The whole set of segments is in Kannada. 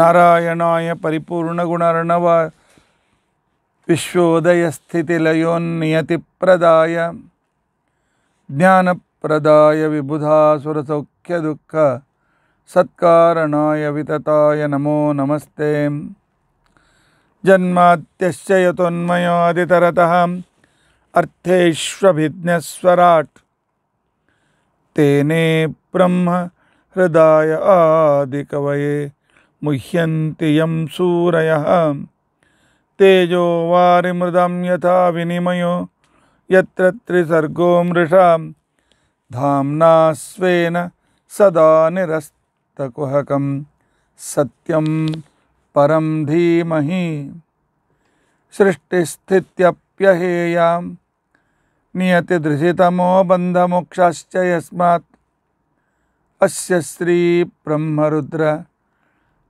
नारायणाय परिपूर्णगुणर्णव विश्वोदयस्थितिलयोन्नियतिप्रदाय सौख्य दुख सत्कारणाय वितताय नमो नमस्ते जन्माद्यश्च यतोन्मयोदितरतः अर्थेष्वभिज्ञस्वराट् तेने ब्रह्म हृदाय आदिकवये मुह्यम सूरय तेजो तेजो मृद यथा विनिमयो यत्र त्रिसर्गो मृषा धामना स्वेन सदा निरस्तुहक सत्यं परम धीमहि सृष्टिस्थित्यप्यहेयां नियतिधृषितमो बन्धमोक्षाश्च यस्मात् अस्य श्रीब्रह्मरुद्र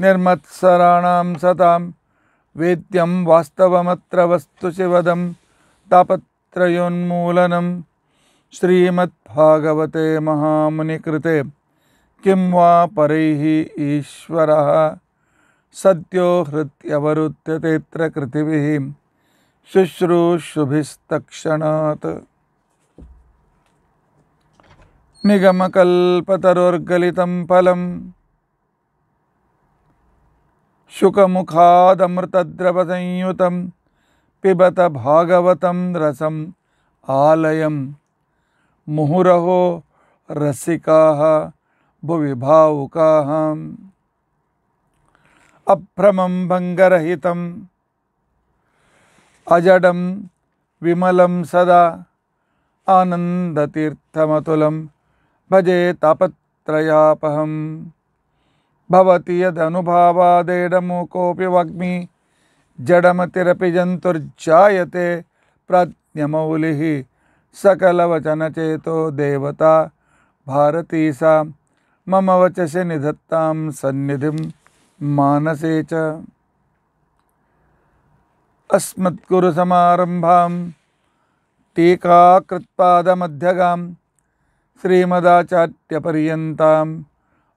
निर्मत्सराणां सता वेद्यं वास्तवमत्र वस्तुशिवदं तापत्रयोन्मूलनं श्रीमद्भागवते महामुनिकृते किं वा परैः ईश्वरः सद्यो हृत्यवरुध्यतेऽत्र कृतिभिः शुश्रूषुभिस्तक्षणात् निगमकल्पतरोर्गलितं फलम् संयुत पिबत भागवत रसम आलयं मुहुरहो भुवि भावुका अभ्रमं भंगरहित अजडम विमल सदा आनन्दतीर्थमतुलं भजे तापत्रयापहम यदनुभावादेडमु यदनुभावादेडमुकोऽपि वग्मि जडमतिरपि जन्तुर्जायते प्रज्ञमौलिः सकलवचनचेतो देवता भारती सा मम वचसि निधत्तां सन्निधिं मानसे च अस्मद्गुरुसमारम्भां टीकाकृत्पादमध्यगां श्रीमदाचार्यपर्यन्तां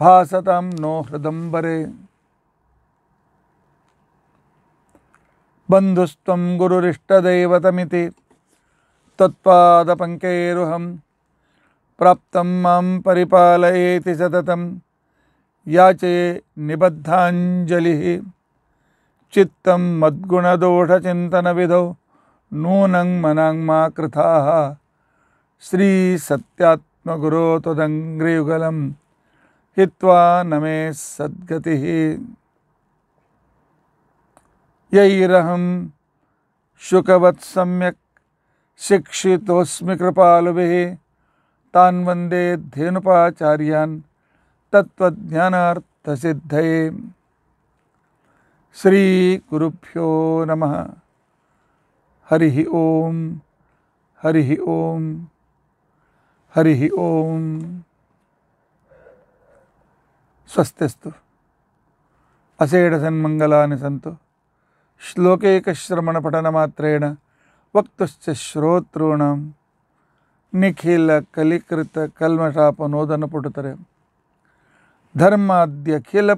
भासता नो हृदंबरे बंधुस्व गुरुरिष्टदैवतमिति त्वत्पादपङ्कैरुहं प्राप्त मं परिपालयेति सतत याचे निबद्धाञ्जलिः चित्तं मद्गुणदोषचिन्तनविधौ नूनं मनाङ्मा कृथाः श्रीसत्यात्मगुरो हित्वा न मे सद्गति यईरहम शुकवत् सम्यक शिक्षितोस्मि कृपालुभिः तान् वन्दे धेनुपाचार्यान् तत्त्वज्ञानार्थसिद्धये श्रीगुरुभ्यो नमः हरिः ॐ हरिः ॐ हरिः ॐ स्वस्तिस्तु असेड सन्मङ्गलानि सन्तु श्लोकैकश्रवणपठनमात्रेण वक्तुश्च श्रोतॄणां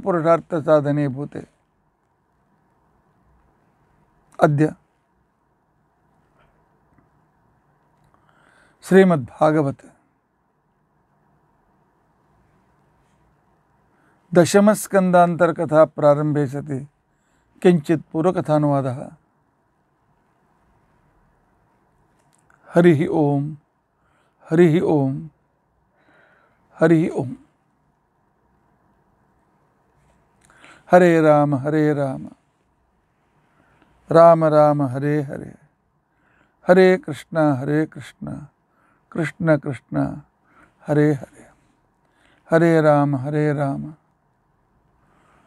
पुरुषार्थ साधने भूते अद्य श्रीमद्भागवते प्रारंभे सति किंचि पूर्वकथावाद हरि ओम हरि ओम हरिः ॐ हरे राम हरे राम राम राम हरे हरे हरे कृष्णा हरे कृष्णा कृष्ण कृष्ण हरे हरे हरे राम हरे राम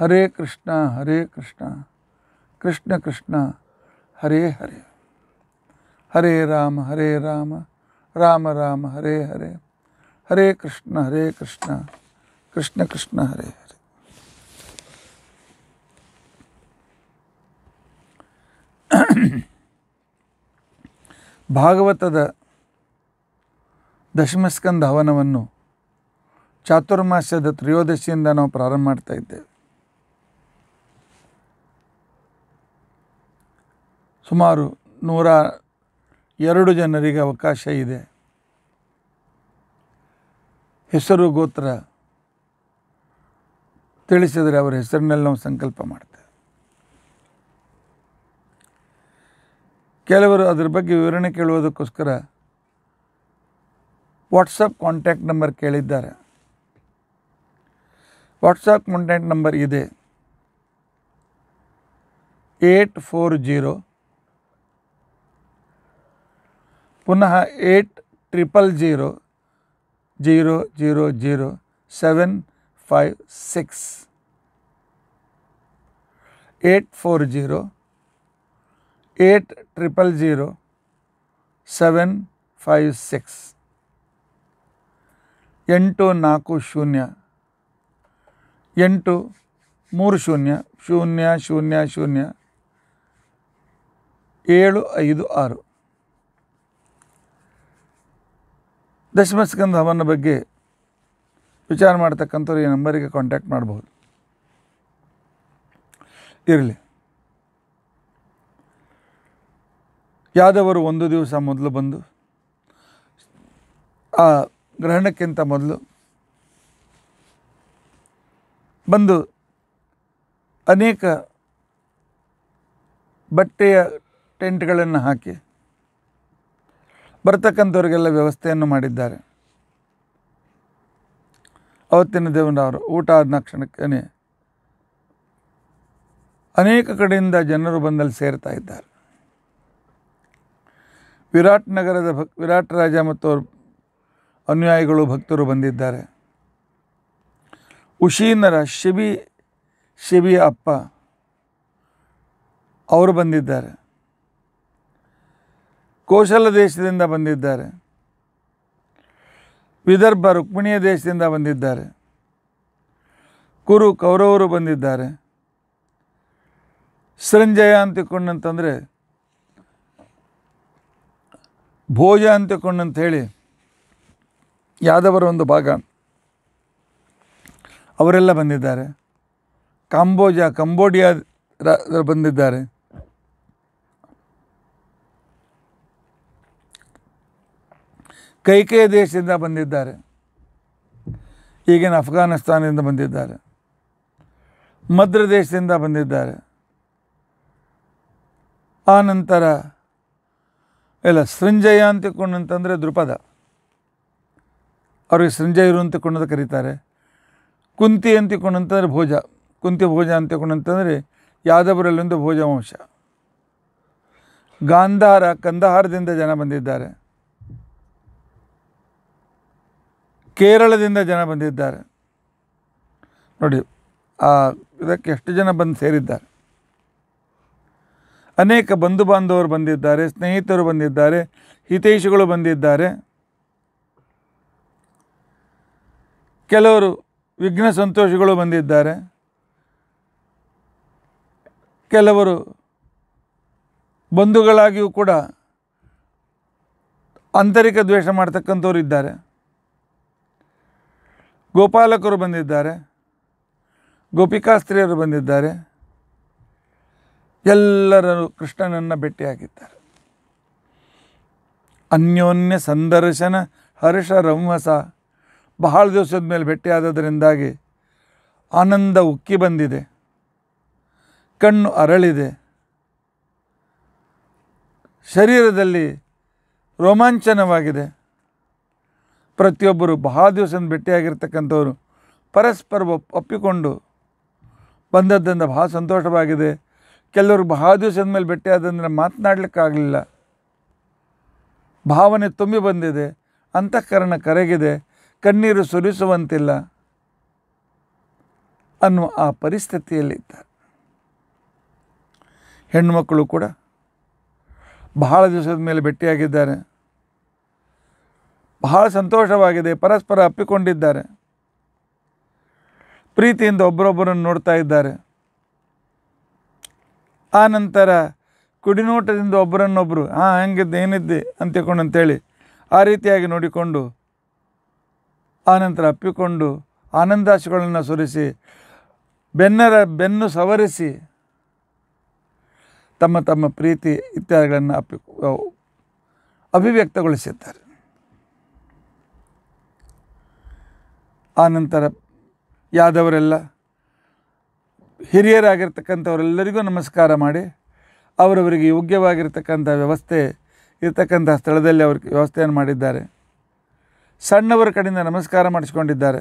ಹರೇ ಕೃಷ್ಣ ಹರೇ ಕೃಷ್ಣ ಕೃಷ್ಣ ಕೃಷ್ಣ ಹರೇ ಹರೇ ಹರೇ ರಾಮ ಹರೇ ರಾಮ ರಾಮ ರಾಮ ಹರೇ ಹರೇ ಹರೇ ಕೃಷ್ಣ ಹರೇ ಕೃಷ್ಣ ಕೃಷ್ಣ ಕೃಷ್ಣ ಹರೇ ಹರೇ ಭಾಗವತದ ದಶಮಸ್ಕಂದ ಹವನವನ್ನು ಚಾತುರ್ಮಾಸ್ಯದ ತ್ರಯೋದಶಿಯಿಂದ ನಾವು ಪ್ರಾರಂಭ ಮಾಡ್ತಾ ಇದ್ದೇವೆ ಸುಮಾರು ನೂರ ಎರಡು ಜನರಿಗೆ ಅವಕಾಶ ಇದೆ ಹೆಸರು ಗೋತ್ರ ತಿಳಿಸಿದರೆ ಅವರ ಹೆಸರಿನಲ್ಲಿ ನಾವು ಸಂಕಲ್ಪ ಮಾಡ್ತೇವೆ ಕೆಲವರು ಅದರ ಬಗ್ಗೆ ವಿವರಣೆ ಕೇಳುವುದಕ್ಕೋಸ್ಕರ ವಾಟ್ಸಪ್ ಕಾಂಟ್ಯಾಕ್ಟ್ ನಂಬರ್ ಕೇಳಿದ್ದಾರೆ ವಾಟ್ಸಪ್ ಕಾಂಟ್ಯಾಕ್ಟ್ ನಂಬರ್ ಇದೆ ಏಟ್ ಫೋರ್ ಜೀರೋ पुनः eight triple zero zero zero zero seven five six eight four zero eight triple zero seven five six एंटू नाकु शून्य एंटू ಮೂರು शून्य शून्य शून्य शून्य ಏಳು ಐದು ದಶಮಸ್ಕಂದ ಹವನ ಬಗ್ಗೆ ವಿಚಾರ ಮಾಡ್ತಕ್ಕಂಥವ್ರು ಈ ನಂಬರಿಗೆ ಕಾಂಟ್ಯಾಕ್ಟ್ ಮಾಡಬಹುದು ಇರಲಿ ಯಾದವರು ಒಂದು ದಿವಸ ಮೊದಲು ಬಂದು ಆ ಗ್ರಹಣಕ್ಕಿಂತ ಮೊದಲು ಬಂದು ಅನೇಕ ಬಟ್ಟೆಯ ಟೆಂಟ್ಗಳನ್ನು ಹಾಕಿ ಬರ್ತಕ್ಕಂಥವ್ರಿಗೆಲ್ಲ ವ್ಯವಸ್ಥೆಯನ್ನು ಮಾಡಿದ್ದಾರೆ ಅವತ್ತಿನ ದೇವನವರು ಊಟ ಆದ ಕ್ಷಣಕ್ಕೇ ಅನೇಕ ಕಡೆಯಿಂದ ಜನರು ಬಂದಲ್ಲಿ ಸೇರ್ತಾ ಇದ್ದಾರೆ ವಿರಾಟ್ ನಗರದ ಭಕ್ ವಿರಾಟ್ ರಾಜ ಮತ್ತು ಅನುಯಾಯಿಗಳು ಭಕ್ತರು ಬಂದಿದ್ದಾರೆ ಉಶೀನರ ಶಿಬಿ ಶಿಬಿಯ ಅಪ್ಪ ಅವರು ಬಂದಿದ್ದಾರೆ ಕೋಶಲ ದೇಶದಿಂದ ಬಂದಿದ್ದಾರೆ ವಿದರ್ಭ ರುಕ್ಮಿಣಿಯ ದೇಶದಿಂದ ಬಂದಿದ್ದಾರೆ ಕುರು ಕೌರವರು ಬಂದಿದ್ದಾರೆ ಸೃಂಜಯ ಅಂತಿಕೊಂಡಂತಂದರೆ ಭೋಜ ಅಂತ ಹೇಳಿ ಯಾದವರ ಒಂದು ಭಾಗ ಅವರೆಲ್ಲ ಬಂದಿದ್ದಾರೆ ಕಾಂಬೋಜ ಕಂಬೋಡಿಯಾ ಬಂದಿದ್ದಾರೆ ಕೈಕೇ ದೇಶದಿಂದ ಬಂದಿದ್ದಾರೆ ಈಗಿನ ಅಫ್ಘಾನಿಸ್ತಾನದಿಂದ ಬಂದಿದ್ದಾರೆ ಮದ್ರ ದೇಶದಿಂದ ಬಂದಿದ್ದಾರೆ ಆನಂತರ ಇಲ್ಲ ಸೃಂಜಯ ಅಂತ ಅಂತಂದರೆ ದೃಪದ ಅವ್ರಿಗೆ ಸೃಂಜಯರು ಅಂತ ಕೊಂಡು ಕರೀತಾರೆ ಕುಂತಿ ಅಂತ ಅಂತಂದರೆ ಭೋಜ ಕುಂತಿ ಭೋಜ ಅಂತ ಅಂತಂದರೆ ಯಾದವರಲ್ಲೊಂದು ಭೋಜವಂಶ ಗಾಂಧಾರ ಕಂದಹಾರದಿಂದ ಜನ ಬಂದಿದ್ದಾರೆ ಕೇರಳದಿಂದ ಜನ ಬಂದಿದ್ದಾರೆ ನೋಡಿ ಆ ಇದಕ್ಕೆ ಎಷ್ಟು ಜನ ಬಂದು ಸೇರಿದ್ದಾರೆ ಅನೇಕ ಬಂಧು ಬಾಂಧವರು ಬಂದಿದ್ದಾರೆ ಸ್ನೇಹಿತರು ಬಂದಿದ್ದಾರೆ ಹಿತೈಷಿಗಳು ಬಂದಿದ್ದಾರೆ ಕೆಲವರು ವಿಘ್ನ ಸಂತೋಷಗಳು ಬಂದಿದ್ದಾರೆ ಕೆಲವರು ಬಂಧುಗಳಾಗಿಯೂ ಕೂಡ ಆಂತರಿಕ ದ್ವೇಷ ಮಾಡ್ತಕ್ಕಂಥವ್ರು ಇದ್ದಾರೆ ಗೋಪಾಲಕರು ಬಂದಿದ್ದಾರೆ ಗೋಪಿಕಾಸ್ತ್ರೀಯರು ಬಂದಿದ್ದಾರೆ ಎಲ್ಲರೂ ಕೃಷ್ಣನನ್ನು ಭೇಟಿಯಾಗಿದ್ದಾರೆ ಅನ್ಯೋನ್ಯ ಸಂದರ್ಶನ ಹರ್ಷ ರಂಹಸ ಬಹಳ ದಿವಸದ ಮೇಲೆ ಭೇಟಿಯಾದದರಿಂದಾಗಿ ಆನಂದ ಉಕ್ಕಿ ಬಂದಿದೆ ಕಣ್ಣು ಅರಳಿದೆ ಶರೀರದಲ್ಲಿ ರೋಮಾಂಚನವಾಗಿದೆ ಪ್ರತಿಯೊಬ್ಬರು ಬಹಳ ದಿವಸದಿಂದ ಭೇಟಿಯಾಗಿರ್ತಕ್ಕಂಥವರು ಪರಸ್ಪರ ಒಪ್ಪಿಕೊಂಡು ಬಂದದ್ದರಿಂದ ಬಹಳ ಸಂತೋಷವಾಗಿದೆ ಕೆಲವರು ಬಹಳ ದಿವಸದ ಮೇಲೆ ಭೇಟಿಯಾದಂದರೆ ಮಾತನಾಡಲಿಕ್ಕಾಗಲಿಲ್ಲ ಭಾವನೆ ತುಂಬಿ ಬಂದಿದೆ ಅಂತಃಕರಣ ಕರಗಿದೆ ಕಣ್ಣೀರು ಸುರಿಸುವಂತಿಲ್ಲ ಅನ್ನುವ ಆ ಪರಿಸ್ಥಿತಿಯಲ್ಲಿದ್ದಾರೆ ಹೆಣ್ಣುಮಕ್ಕಳು ಕೂಡ ಬಹಳ ದಿವಸದ ಮೇಲೆ ಭೇಟಿಯಾಗಿದ್ದಾರೆ ಬಹಳ ಸಂತೋಷವಾಗಿದೆ ಪರಸ್ಪರ ಅಪ್ಪಿಕೊಂಡಿದ್ದಾರೆ ಪ್ರೀತಿಯಿಂದ ಒಬ್ಬರೊಬ್ಬರನ್ನು ನೋಡ್ತಾ ಇದ್ದಾರೆ ಆ ನಂತರ ಕುಡಿನೋಟದಿಂದ ಒಬ್ಬರನ್ನೊಬ್ಬರು ಹಾಂ ಹೆಂಗಿದ್ದೆ ಏನಿದ್ದೆ ಅಂತಕೊಂಡು ಅಂತೇಳಿ ಆ ರೀತಿಯಾಗಿ ನೋಡಿಕೊಂಡು ಆನಂತರ ಅಪ್ಪಿಕೊಂಡು ಆನಂದಾಶಗಳನ್ನು ಸುರಿಸಿ ಬೆನ್ನರ ಬೆನ್ನು ಸವರಿಸಿ ತಮ್ಮ ತಮ್ಮ ಪ್ರೀತಿ ಇತ್ಯಾದಿಗಳನ್ನು ಅಪ್ಪಿ ಅಭಿವ್ಯಕ್ತಗೊಳಿಸಿದ್ದಾರೆ ಆನಂತರ ಯಾದವರೆಲ್ಲ ಹಿರಿಯರಾಗಿರ್ತಕ್ಕಂಥವರೆಲ್ಲರಿಗೂ ನಮಸ್ಕಾರ ಮಾಡಿ ಅವರವರಿಗೆ ಯೋಗ್ಯವಾಗಿರ್ತಕ್ಕಂಥ ವ್ಯವಸ್ಥೆ ಇರತಕ್ಕಂಥ ಸ್ಥಳದಲ್ಲಿ ಅವ್ರಿಗೆ ವ್ಯವಸ್ಥೆಯನ್ನು ಮಾಡಿದ್ದಾರೆ ಸಣ್ಣವರ ಕಡೆಯಿಂದ ನಮಸ್ಕಾರ ಮಾಡಿಸ್ಕೊಂಡಿದ್ದಾರೆ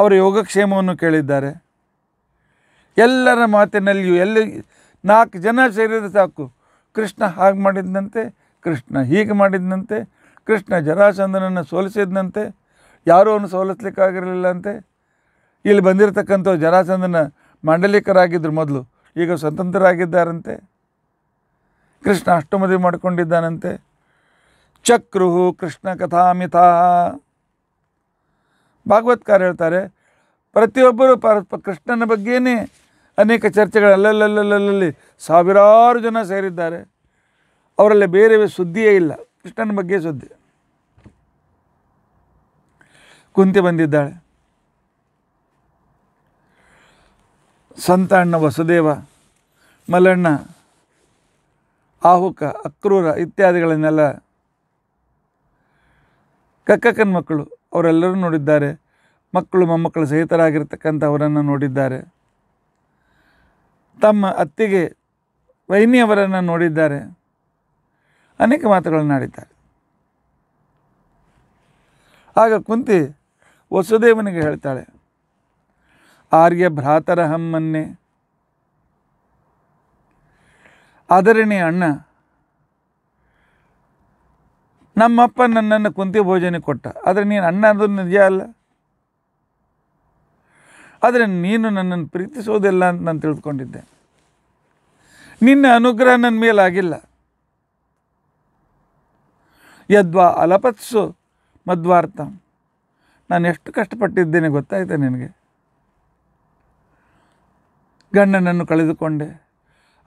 ಅವರ ಯೋಗಕ್ಷೇಮವನ್ನು ಕೇಳಿದ್ದಾರೆ ಎಲ್ಲರ ಮಾತಿನಲ್ಲಿಯೂ ಎಲ್ಲಿ ನಾಲ್ಕು ಜನ ಸೇರಿದರೆ ಸಾಕು ಕೃಷ್ಣ ಹಾಗೆ ಮಾಡಿದಂತೆ ಕೃಷ್ಣ ಹೀಗೆ ಮಾಡಿದಂತೆ ಕೃಷ್ಣ ಜರಾಸಂದನನ್ನು ಸೋಲಿಸಿದಂತೆ ಯಾರೂ ಅವನು ಸೋಲಿಸ್ಲಿಕ್ಕಾಗಿರಲಿಲ್ಲ ಅಂತೆ ಇಲ್ಲಿ ಬಂದಿರತಕ್ಕಂಥ ಜರಾಸಂದನ ಮಾಂಡಲಿಕರಾಗಿದ್ದರು ಮೊದಲು ಈಗ ಸ್ವತಂತ್ರರಾಗಿದ್ದಾರಂತೆ ಕೃಷ್ಣ ಅಷ್ಟು ಮಾಡಿಕೊಂಡಿದ್ದಾನಂತೆ ಚಕ್ರುಹು ಕೃಷ್ಣ ಕಥಾಮಿತಾ ಭಾಗವತ್ಕಾರ ಹೇಳ್ತಾರೆ ಪ್ರತಿಯೊಬ್ಬರೂ ಪರ ಕೃಷ್ಣನ ಬಗ್ಗೆಯೇ ಅನೇಕ ಚರ್ಚೆಗಳು ಅಲ್ಲಲ್ಲಲ್ಲಲ್ಲಲ್ಲಿ ಸಾವಿರಾರು ಜನ ಸೇರಿದ್ದಾರೆ ಅವರಲ್ಲಿ ಬೇರೆ ಸುದ್ದಿಯೇ ಇಲ್ಲ ಕೃಷ್ಣನ ಬಗ್ಗೆ ಸುದ್ದಿ ಕುಂತಿ ಬಂದಿದ್ದಾಳೆ ಸಂತ ಅಣ್ಣ ವಸುದೇವ ಮಲ್ಲಣ್ಣ ಆಹುಕ ಅಕ್ರೂರ ಇತ್ಯಾದಿಗಳನ್ನೆಲ್ಲ ಕಕ್ಕಕ್ಕನ ಮಕ್ಕಳು ಅವರೆಲ್ಲರೂ ನೋಡಿದ್ದಾರೆ ಮಕ್ಕಳು ಮೊಮ್ಮಕ್ಕಳು ಸಹಿತರಾಗಿರ್ತಕ್ಕಂಥವರನ್ನು ನೋಡಿದ್ದಾರೆ ತಮ್ಮ ಅತ್ತಿಗೆ ವೈನಿಯವರನ್ನು ನೋಡಿದ್ದಾರೆ ಅನೇಕ ಮಾತುಗಳನ್ನು ಆಡಿದ್ದಾರೆ ಆಗ ಕುಂತಿ ವಸುದೇವನಿಗೆ ಹೇಳ್ತಾಳೆ ಆರ್ಯ ಭ್ರಾತರಹಂ ಹಮ್ಮನ್ನೇ ಆದರಣೀಯ ಅಣ್ಣ ನಮ್ಮಪ್ಪ ನನ್ನನ್ನು ಕುಂತಿ ಭೋಜನೆ ಕೊಟ್ಟ ಆದರೆ ನೀನು ಅಣ್ಣ ಅದು ನಿಜ ಅಲ್ಲ ಆದರೆ ನೀನು ನನ್ನನ್ನು ಪ್ರೀತಿಸೋದಿಲ್ಲ ಅಂತ ನಾನು ತಿಳ್ಕೊಂಡಿದ್ದೆ ನಿನ್ನ ಅನುಗ್ರಹ ನನ್ನ ಮೇಲಾಗಿಲ್ಲ ಯದ್ವಾ ಅಲಪತ್ಸು ಮಧ್ವಾರ್ಥ ನಾನು ಎಷ್ಟು ಕಷ್ಟಪಟ್ಟಿದ್ದೇನೆ ಗೊತ್ತಾಯಿತ ನಿನಗೆ ಗಂಡನನ್ನು ಕಳೆದುಕೊಂಡೆ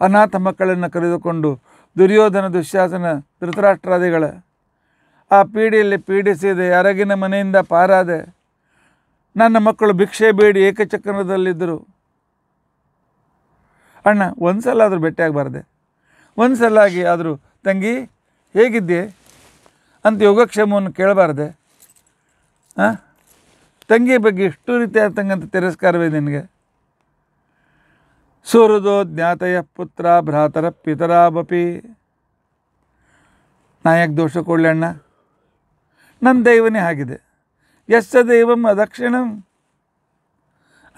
ಅನಾಥ ಮಕ್ಕಳನ್ನು ಕರೆದುಕೊಂಡು ದುರ್ಯೋಧನ ದುಶ್ಯಾಸನ ಧೃತರಾಷ್ಟ್ರಾದಿಗಳ ಆ ಪೀಡೆಯಲ್ಲಿ ಪೀಡಿಸಿದೆ ಅರಗಿನ ಮನೆಯಿಂದ ಪಾರಾದೆ ನನ್ನ ಮಕ್ಕಳು ಭಿಕ್ಷೆ ಬೇಡಿ ಏಕಚಕ್ರದಲ್ಲಿದ್ದರು ಅಣ್ಣ ಒಂದು ಸಲ ಆದರೂ ಭೇಟಿಯಾಗಬಾರ್ದೆ ಒಂದು ಸಲ ಆಗಿ ಆದರೂ ತಂಗಿ ಹೇಗಿದ್ದೆ ಅಂತ ಯೋಗಕ್ಷೇಮವನ್ನು ಕೇಳಬಾರ್ದೆ ಹಾಂ ತಂಗಿ ಬಗ್ಗೆ ಇಷ್ಟು ಆಗ್ತಂಗಂತ ತಿರಸ್ಕಾರವೇ ನಿನಗೆ ಸೂರದೋ ಜ್ಞಾತಯ ಪುತ್ರ ಭ್ರಾತರ ಪಿತರ ಬಪಿ ನಾ ಯಾಕೆ ದೋಷ ಅಣ್ಣ ನನ್ನ ದೈವನೇ ಆಗಿದೆ ಎಸ್ಸ ದೈವಂ ಅದಕ್ಷಿಣ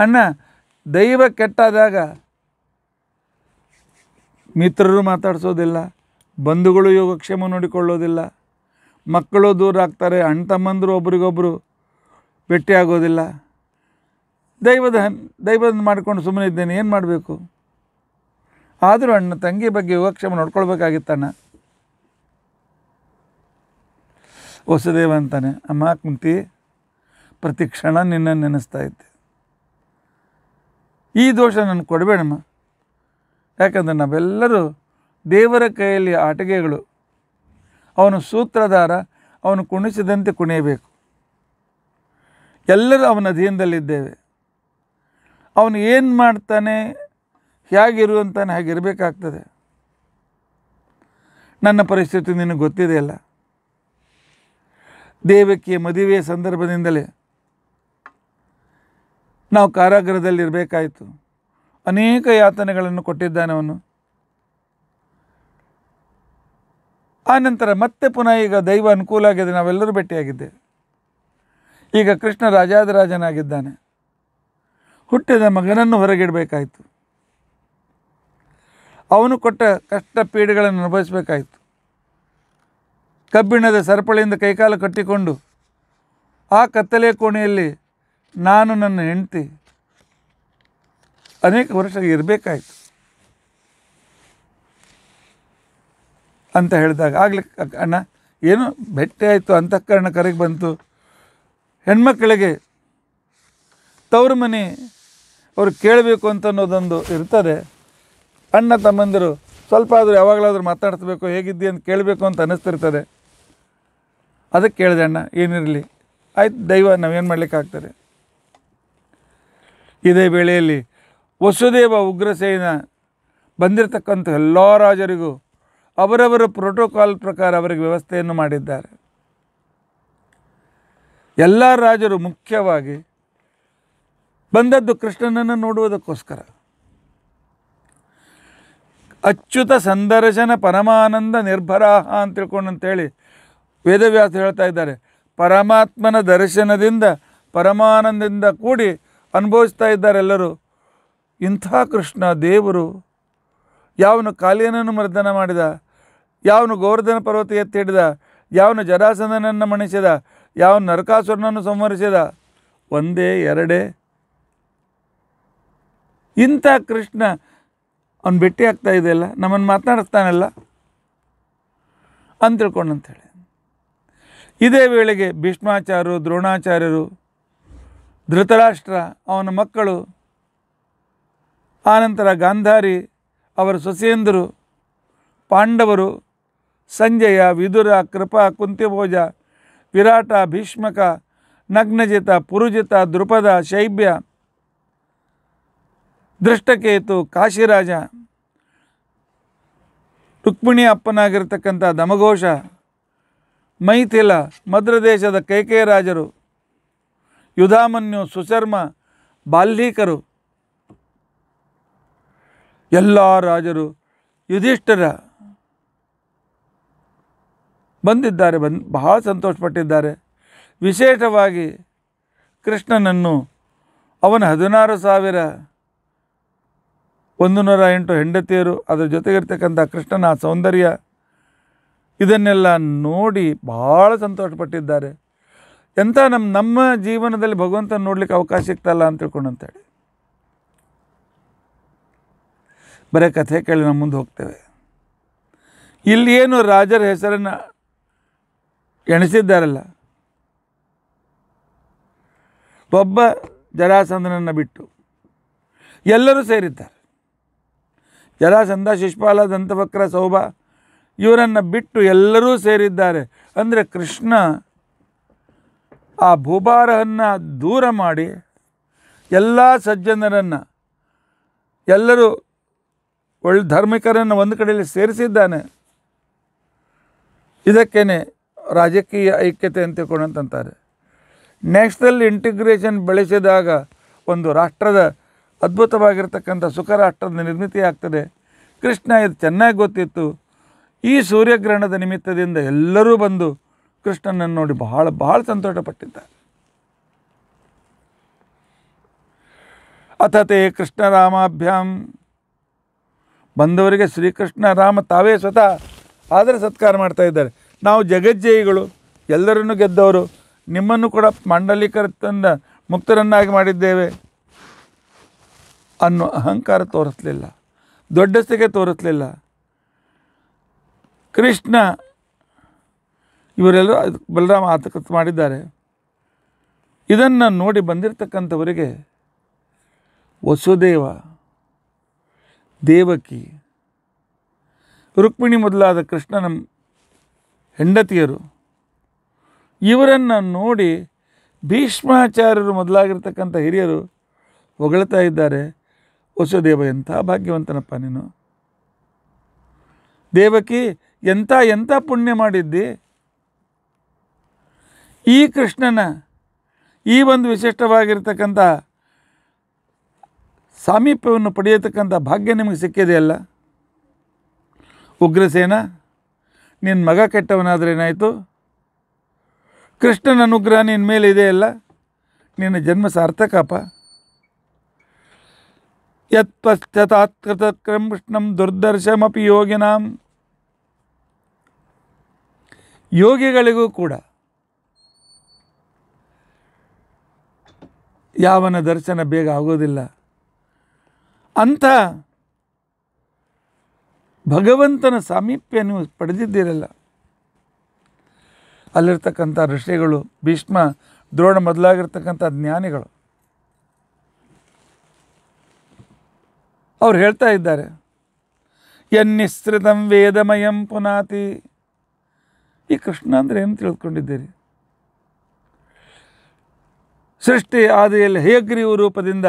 ಅಣ್ಣ ದೈವ ಕೆಟ್ಟಾದಾಗ ಮಿತ್ರರು ಮಾತಾಡಿಸೋದಿಲ್ಲ ಬಂಧುಗಳು ಯೋಗಕ್ಷೇಮ ನೋಡಿಕೊಳ್ಳೋದಿಲ್ಲ ಮಕ್ಕಳು ದೂರ ಆಗ್ತಾರೆ ಅಣ್ಣ ತಮ್ಮಂದರು ಒಬ್ರಿಗೊಬ್ಬರು ಆಗೋದಿಲ್ಲ ದೈವದ ದೈವದ ಮಾಡ್ಕೊಂಡು ಸುಮ್ಮನೆ ಇದ್ದೇನೆ ಏನು ಮಾಡಬೇಕು ಆದರೂ ಅಣ್ಣ ತಂಗಿ ಬಗ್ಗೆ ಯೋಗಕ್ಷೇಮ ನೋಡ್ಕೊಳ್ಬೇಕಾಗಿತ್ತಣ್ಣ ಹೊಸದೇವ ಅಂತಾನೆ ಅಮ್ಮ ಕುಂತಿ ಪ್ರತಿ ಕ್ಷಣ ನಿನ್ನ ನೆನೆಸ್ತಾ ಇದ್ದೆ ಈ ದೋಷ ನನಗೆ ಕೊಡಬೇಡಮ್ಮ ಯಾಕಂದರೆ ನಾವೆಲ್ಲರೂ ದೇವರ ಕೈಯಲ್ಲಿ ಆಟಗೆಗಳು ಅವನು ಸೂತ್ರಧಾರ ಅವನು ಕುಣಿಸಿದಂತೆ ಕುಣಿಯಬೇಕು ಎಲ್ಲರೂ ಅವನ ಅಧೀನದಲ್ಲಿದ್ದೇವೆ ಅವನು ಏನು ಮಾಡ್ತಾನೆ ಹೇಗಿರುವಂತಾನೆ ಹಾಗಿರಬೇಕಾಗ್ತದೆ ನನ್ನ ಪರಿಸ್ಥಿತಿ ನಿನಗೆ ಗೊತ್ತಿದೆಯಲ್ಲ ದೇವಕಿಯ ಮದುವೆಯ ಸಂದರ್ಭದಿಂದಲೇ ನಾವು ಕಾರಾಗೃಹದಲ್ಲಿರಬೇಕಾಯಿತು ಅನೇಕ ಯಾತನೆಗಳನ್ನು ಕೊಟ್ಟಿದ್ದಾನೆ ಅವನು ಆ ನಂತರ ಮತ್ತೆ ಪುನಃ ಈಗ ದೈವ ಅನುಕೂಲ ಆಗಿದೆ ನಾವೆಲ್ಲರೂ ಭೇಟಿಯಾಗಿದ್ದೆ ಈಗ ಕೃಷ್ಣ ರಾಜನಾಗಿದ್ದಾನೆ ಹುಟ್ಟಿದ ಮಗನನ್ನು ಹೊರಗಿಡಬೇಕಾಯಿತು ಅವನು ಕೊಟ್ಟ ಕಷ್ಟ ಪೀಡೆಗಳನ್ನು ಅನುಭವಿಸಬೇಕಾಯಿತು ಕಬ್ಬಿಣದ ಸರಪಳಿಯಿಂದ ಕೈಕಾಲು ಕಟ್ಟಿಕೊಂಡು ಆ ಕತ್ತಲೆಯ ಕೋಣೆಯಲ್ಲಿ ನಾನು ನನ್ನ ಹೆಂಡತಿ ಅನೇಕ ವರ್ಷ ಇರಬೇಕಾಯಿತು ಅಂತ ಹೇಳಿದಾಗ ಆಗಲಿ ಅಣ್ಣ ಏನು ಭೇಟಿ ಆಯಿತು ಅಂತಃಕರಣ ಕರೆಗೆ ಬಂತು ಹೆಣ್ಮಕ್ಕಳಿಗೆ ತವ್ರ ಮನೆ ಅವರು ಕೇಳಬೇಕು ಅಂತ ಅನ್ನೋದೊಂದು ಇರ್ತದೆ ಅಣ್ಣ ತಮ್ಮಂದಿರು ಸ್ವಲ್ಪ ಆದರೂ ಯಾವಾಗಲಾದರೂ ಮಾತಾಡಿಸ್ಬೇಕು ಹೇಗಿದ್ದಿ ಅಂತ ಕೇಳಬೇಕು ಅಂತ ಅನ್ನಿಸ್ತಿರ್ತದೆ ಅದಕ್ಕೆ ಕೇಳಿದೆ ಅಣ್ಣ ಏನಿರಲಿ ಆಯ್ತು ದೈವ ನಾವೇನು ಆಗ್ತದೆ ಇದೇ ವೇಳೆಯಲ್ಲಿ ವಸುದೇವ ಉಗ್ರಸೇನ ಬಂದಿರತಕ್ಕಂಥ ಎಲ್ಲ ರಾಜರಿಗೂ ಅವರವರ ಪ್ರೋಟೋಕಾಲ್ ಪ್ರಕಾರ ಅವರಿಗೆ ವ್ಯವಸ್ಥೆಯನ್ನು ಮಾಡಿದ್ದಾರೆ ಎಲ್ಲ ರಾಜರು ಮುಖ್ಯವಾಗಿ ಬಂದದ್ದು ಕೃಷ್ಣನನ್ನು ನೋಡುವುದಕ್ಕೋಸ್ಕರ ಅಚ್ಯುತ ಸಂದರ್ಶನ ಪರಮಾನಂದ ನಿರ್ಭರಾಹ ಅಂತ ತಿಳ್ಕೊಂಡು ಅಂತೇಳಿ ವೇದವ್ಯಾಸ ಹೇಳ್ತಾ ಇದ್ದಾರೆ ಪರಮಾತ್ಮನ ದರ್ಶನದಿಂದ ಪರಮಾನಂದದಿಂದ ಕೂಡಿ ಅನುಭವಿಸ್ತಾ ಇದ್ದಾರೆ ಎಲ್ಲರೂ ಇಂಥ ಕೃಷ್ಣ ದೇವರು ಯಾವನು ಕಾಲಿಯನನ್ನು ಮರ್ದನ ಮಾಡಿದ ಯಾವನು ಗೋವರ್ಧನ ಪರ್ವತ ಎತ್ತಿಡಿದ ಯಾವನು ಜರಾಸಂದನನ್ನು ಮಣಿಸಿದ ಯಾವ ನರಕಾಸುರನನ್ನು ಸಂವರಿಸಿದ ಒಂದೇ ಎರಡೇ ಇಂಥ ಕೃಷ್ಣ ಅವನು ಭೇಟಿ ಆಗ್ತಾ ಇದೆಯಲ್ಲ ನಮ್ಮನ್ನು ಮಾತನಾಡಿಸ್ತಾನಲ್ಲ ಅಂತ ಅಂತೇಳಿ ಇದೇ ವೇಳೆಗೆ ಭೀಷ್ಮಾಚಾರ್ಯರು ದ್ರೋಣಾಚಾರ್ಯರು ಧೃತರಾಷ್ಟ್ರ ಅವನ ಮಕ್ಕಳು ಆನಂತರ ಗಾಂಧಾರಿ ಅವರ ಸೊಸೆಯಂದರು ಪಾಂಡವರು ಸಂಜಯ ವಿದುರ ಕೃಪಾ ಕುಂತಿಭೋಜ ವಿರಾಟ ಭೀಷ್ಮಕ ನಗ್ನಜಿತ ಪುರುಜಿತ ದೃಪದ ಶೈಬ್ಯ ದೃಷ್ಟಕೇತು ಕಾಶಿರಾಜ ರುಕ್ಮಿಣಿ ಅಪ್ಪನಾಗಿರ್ತಕ್ಕಂಥ ದಮಘೋಷ ಮೈಥಿಲ ಮದ್ರದೇಶದ ಕೈಕೇಯರಾಜರು ಯುಧಾಮನ್ಯು ಸುಶರ್ಮ ಬಾಲ್ಯೀಕರು ಎಲ್ಲ ರಾಜರು ಯುಧಿಷ್ಠರ ಬಂದಿದ್ದಾರೆ ಬಂದು ಬಹಳ ಸಂತೋಷಪಟ್ಟಿದ್ದಾರೆ ವಿಶೇಷವಾಗಿ ಕೃಷ್ಣನನ್ನು ಅವನ ಹದಿನಾರು ಸಾವಿರ ಒಂದು ನೂರ ಎಂಟು ಹೆಂಡತಿಯರು ಅದರ ಜೊತೆಗಿರ್ತಕ್ಕಂಥ ಕೃಷ್ಣನ ಸೌಂದರ್ಯ ಇದನ್ನೆಲ್ಲ ನೋಡಿ ಭಾಳ ಸಂತೋಷಪಟ್ಟಿದ್ದಾರೆ ಎಂಥ ನಮ್ಮ ನಮ್ಮ ಜೀವನದಲ್ಲಿ ಭಗವಂತ ನೋಡಲಿಕ್ಕೆ ಅವಕಾಶ ಸಿಗ್ತಲ್ಲ ಅಂತ ತಿಳ್ಕೊಂಡಂತೇಳಿ ಬರೀ ಕಥೆ ಕೇಳಿ ನಾವು ಮುಂದೆ ಹೋಗ್ತೇವೆ ಇಲ್ಲಿ ಏನು ರಾಜರ ಹೆಸರನ್ನು ಎಣಿಸಿದ್ದಾರಲ್ಲ ಒಬ್ಬ ಜರಾಸಂದನನ್ನು ಬಿಟ್ಟು ಎಲ್ಲರೂ ಸೇರಿದ್ದಾರೆ ಜರಾಸಂದ ಶಿಷ್ಪಾಲ ದಂತವಕ್ರ ಸೌಭ ಇವರನ್ನು ಬಿಟ್ಟು ಎಲ್ಲರೂ ಸೇರಿದ್ದಾರೆ ಅಂದರೆ ಕೃಷ್ಣ ಆ ಭೂಭಾರವನ್ನು ದೂರ ಮಾಡಿ ಎಲ್ಲ ಸಜ್ಜನರನ್ನು ಎಲ್ಲರೂ ಒಳ್ಳೆ ಧಾರ್ಮಿಕರನ್ನು ಒಂದು ಕಡೆಯಲ್ಲಿ ಸೇರಿಸಿದ್ದಾನೆ ಇದಕ್ಕೇ ರಾಜಕೀಯ ಐಕ್ಯತೆ ಅಂತ ತಿಳ್ಕೊಂಡಂತಾರೆ ನ್ಯಾಷನಲ್ ಇಂಟಿಗ್ರೇಷನ್ ಬೆಳೆಸಿದಾಗ ಒಂದು ರಾಷ್ಟ್ರದ ಅದ್ಭುತವಾಗಿರ್ತಕ್ಕಂಥ ಸುಖ ರಾಷ್ಟ್ರದ ನಿರ್ಮಿತಿ ಆಗ್ತದೆ ಕೃಷ್ಣ ಇದು ಚೆನ್ನಾಗಿ ಗೊತ್ತಿತ್ತು ಈ ಸೂರ್ಯಗ್ರಹಣದ ನಿಮಿತ್ತದಿಂದ ಎಲ್ಲರೂ ಬಂದು ಕೃಷ್ಣನನ್ನು ನೋಡಿ ಬಹಳ ಬಹಳ ಸಂತೋಷಪಟ್ಟಿದ್ದಾರೆ ಅಥತೆ ಕೃಷ್ಣರಾಮಾಭ್ಯಾಮ್ ಬಂದವರಿಗೆ ಶ್ರೀಕೃಷ್ಣ ರಾಮ ತಾವೇ ಸ್ವತಃ ಆದರೆ ಸತ್ಕಾರ ಮಾಡ್ತಾ ಇದ್ದಾರೆ ನಾವು ಜಗಜ್ಜಯಿಗಳು ಎಲ್ಲರನ್ನು ಗೆದ್ದವರು ನಿಮ್ಮನ್ನು ಕೂಡ ತಂದ ಮುಕ್ತರನ್ನಾಗಿ ಮಾಡಿದ್ದೇವೆ ಅನ್ನೋ ಅಹಂಕಾರ ತೋರಿಸಲಿಲ್ಲ ದೊಡ್ಡಸ್ತಿಗೆ ತೋರಿಸಲಿಲ್ಲ ಕೃಷ್ಣ ಇವರೆಲ್ಲರೂ ಬಲರಾಮ ಆತಕತ್ ಮಾಡಿದ್ದಾರೆ ಇದನ್ನು ನೋಡಿ ಬಂದಿರತಕ್ಕಂಥವರಿಗೆ ವಸುದೇವ ದೇವಕಿ ರುಕ್ಮಿಣಿ ಮೊದಲಾದ ಕೃಷ್ಣನ ಹೆಂಡತಿಯರು ಇವರನ್ನು ನೋಡಿ ಭೀಷ್ಮಾಚಾರ್ಯರು ಮೊದಲಾಗಿರ್ತಕ್ಕಂಥ ಹಿರಿಯರು ಹೊಗಳ್ತಾ ಇದ್ದಾರೆ ವಸುದೇವ ಎಂಥ ಭಾಗ್ಯವಂತನಪ್ಪ ನೀನು ದೇವಕಿ ಎಂಥ ಎಂಥ ಪುಣ್ಯ ಮಾಡಿದ್ದಿ ಈ ಕೃಷ್ಣನ ಈ ಒಂದು ವಿಶಿಷ್ಟವಾಗಿರ್ತಕ್ಕಂಥ ಸಾಮೀಪ್ಯವನ್ನು ಪಡೆಯತಕ್ಕಂಥ ಭಾಗ್ಯ ನಿಮಗೆ ಸಿಕ್ಕಿದೆಯಲ್ಲ ಉಗ್ರಸೇನ ನಿನ್ನ ಮಗ ಕೆಟ್ಟವನಾದರೆ ಏನಾಯಿತು ಕೃಷ್ಣನ ಅನುಗ್ರಹ ನಿನ್ನ ಮೇಲೆ ಇದೆಯಲ್ಲ ನಿನ್ನ ಜನ್ಮ ಸಾರ್ಥಕಪ್ಪ ಯತ್ ಪಶ್ಚಾತ್ಕೃತ ಕೃಷ್ಣಂ ಯೋಗಿನಾಂ ಯೋಗಿಗಳಿಗೂ ಕೂಡ ಯಾವನ ದರ್ಶನ ಬೇಗ ಆಗೋದಿಲ್ಲ ಅಂಥ ಭಗವಂತನ ಸಾಮೀಪ್ಯ ನೀವು ಪಡೆದಿದ್ದೀರಲ್ಲ ಅಲ್ಲಿರ್ತಕ್ಕಂಥ ಋಷಿಗಳು ಭೀಷ್ಮ ದ್ರೋಣ ಮೊದಲಾಗಿರ್ತಕ್ಕಂಥ ಜ್ಞಾನಿಗಳು ಅವ್ರು ಹೇಳ್ತಾ ಇದ್ದಾರೆ ಎನ್ನಿಸ್ತೃತಂ ವೇದಮಯಂ ಪುನಾತಿ ಈ ಕೃಷ್ಣ ಅಂದರೆ ಏನು ತಿಳ್ಕೊಂಡಿದ್ದೀರಿ ಸೃಷ್ಟಿ ಆದಿಯಲ್ಲಿ ಹೇಗ್ರೀವ ರೂಪದಿಂದ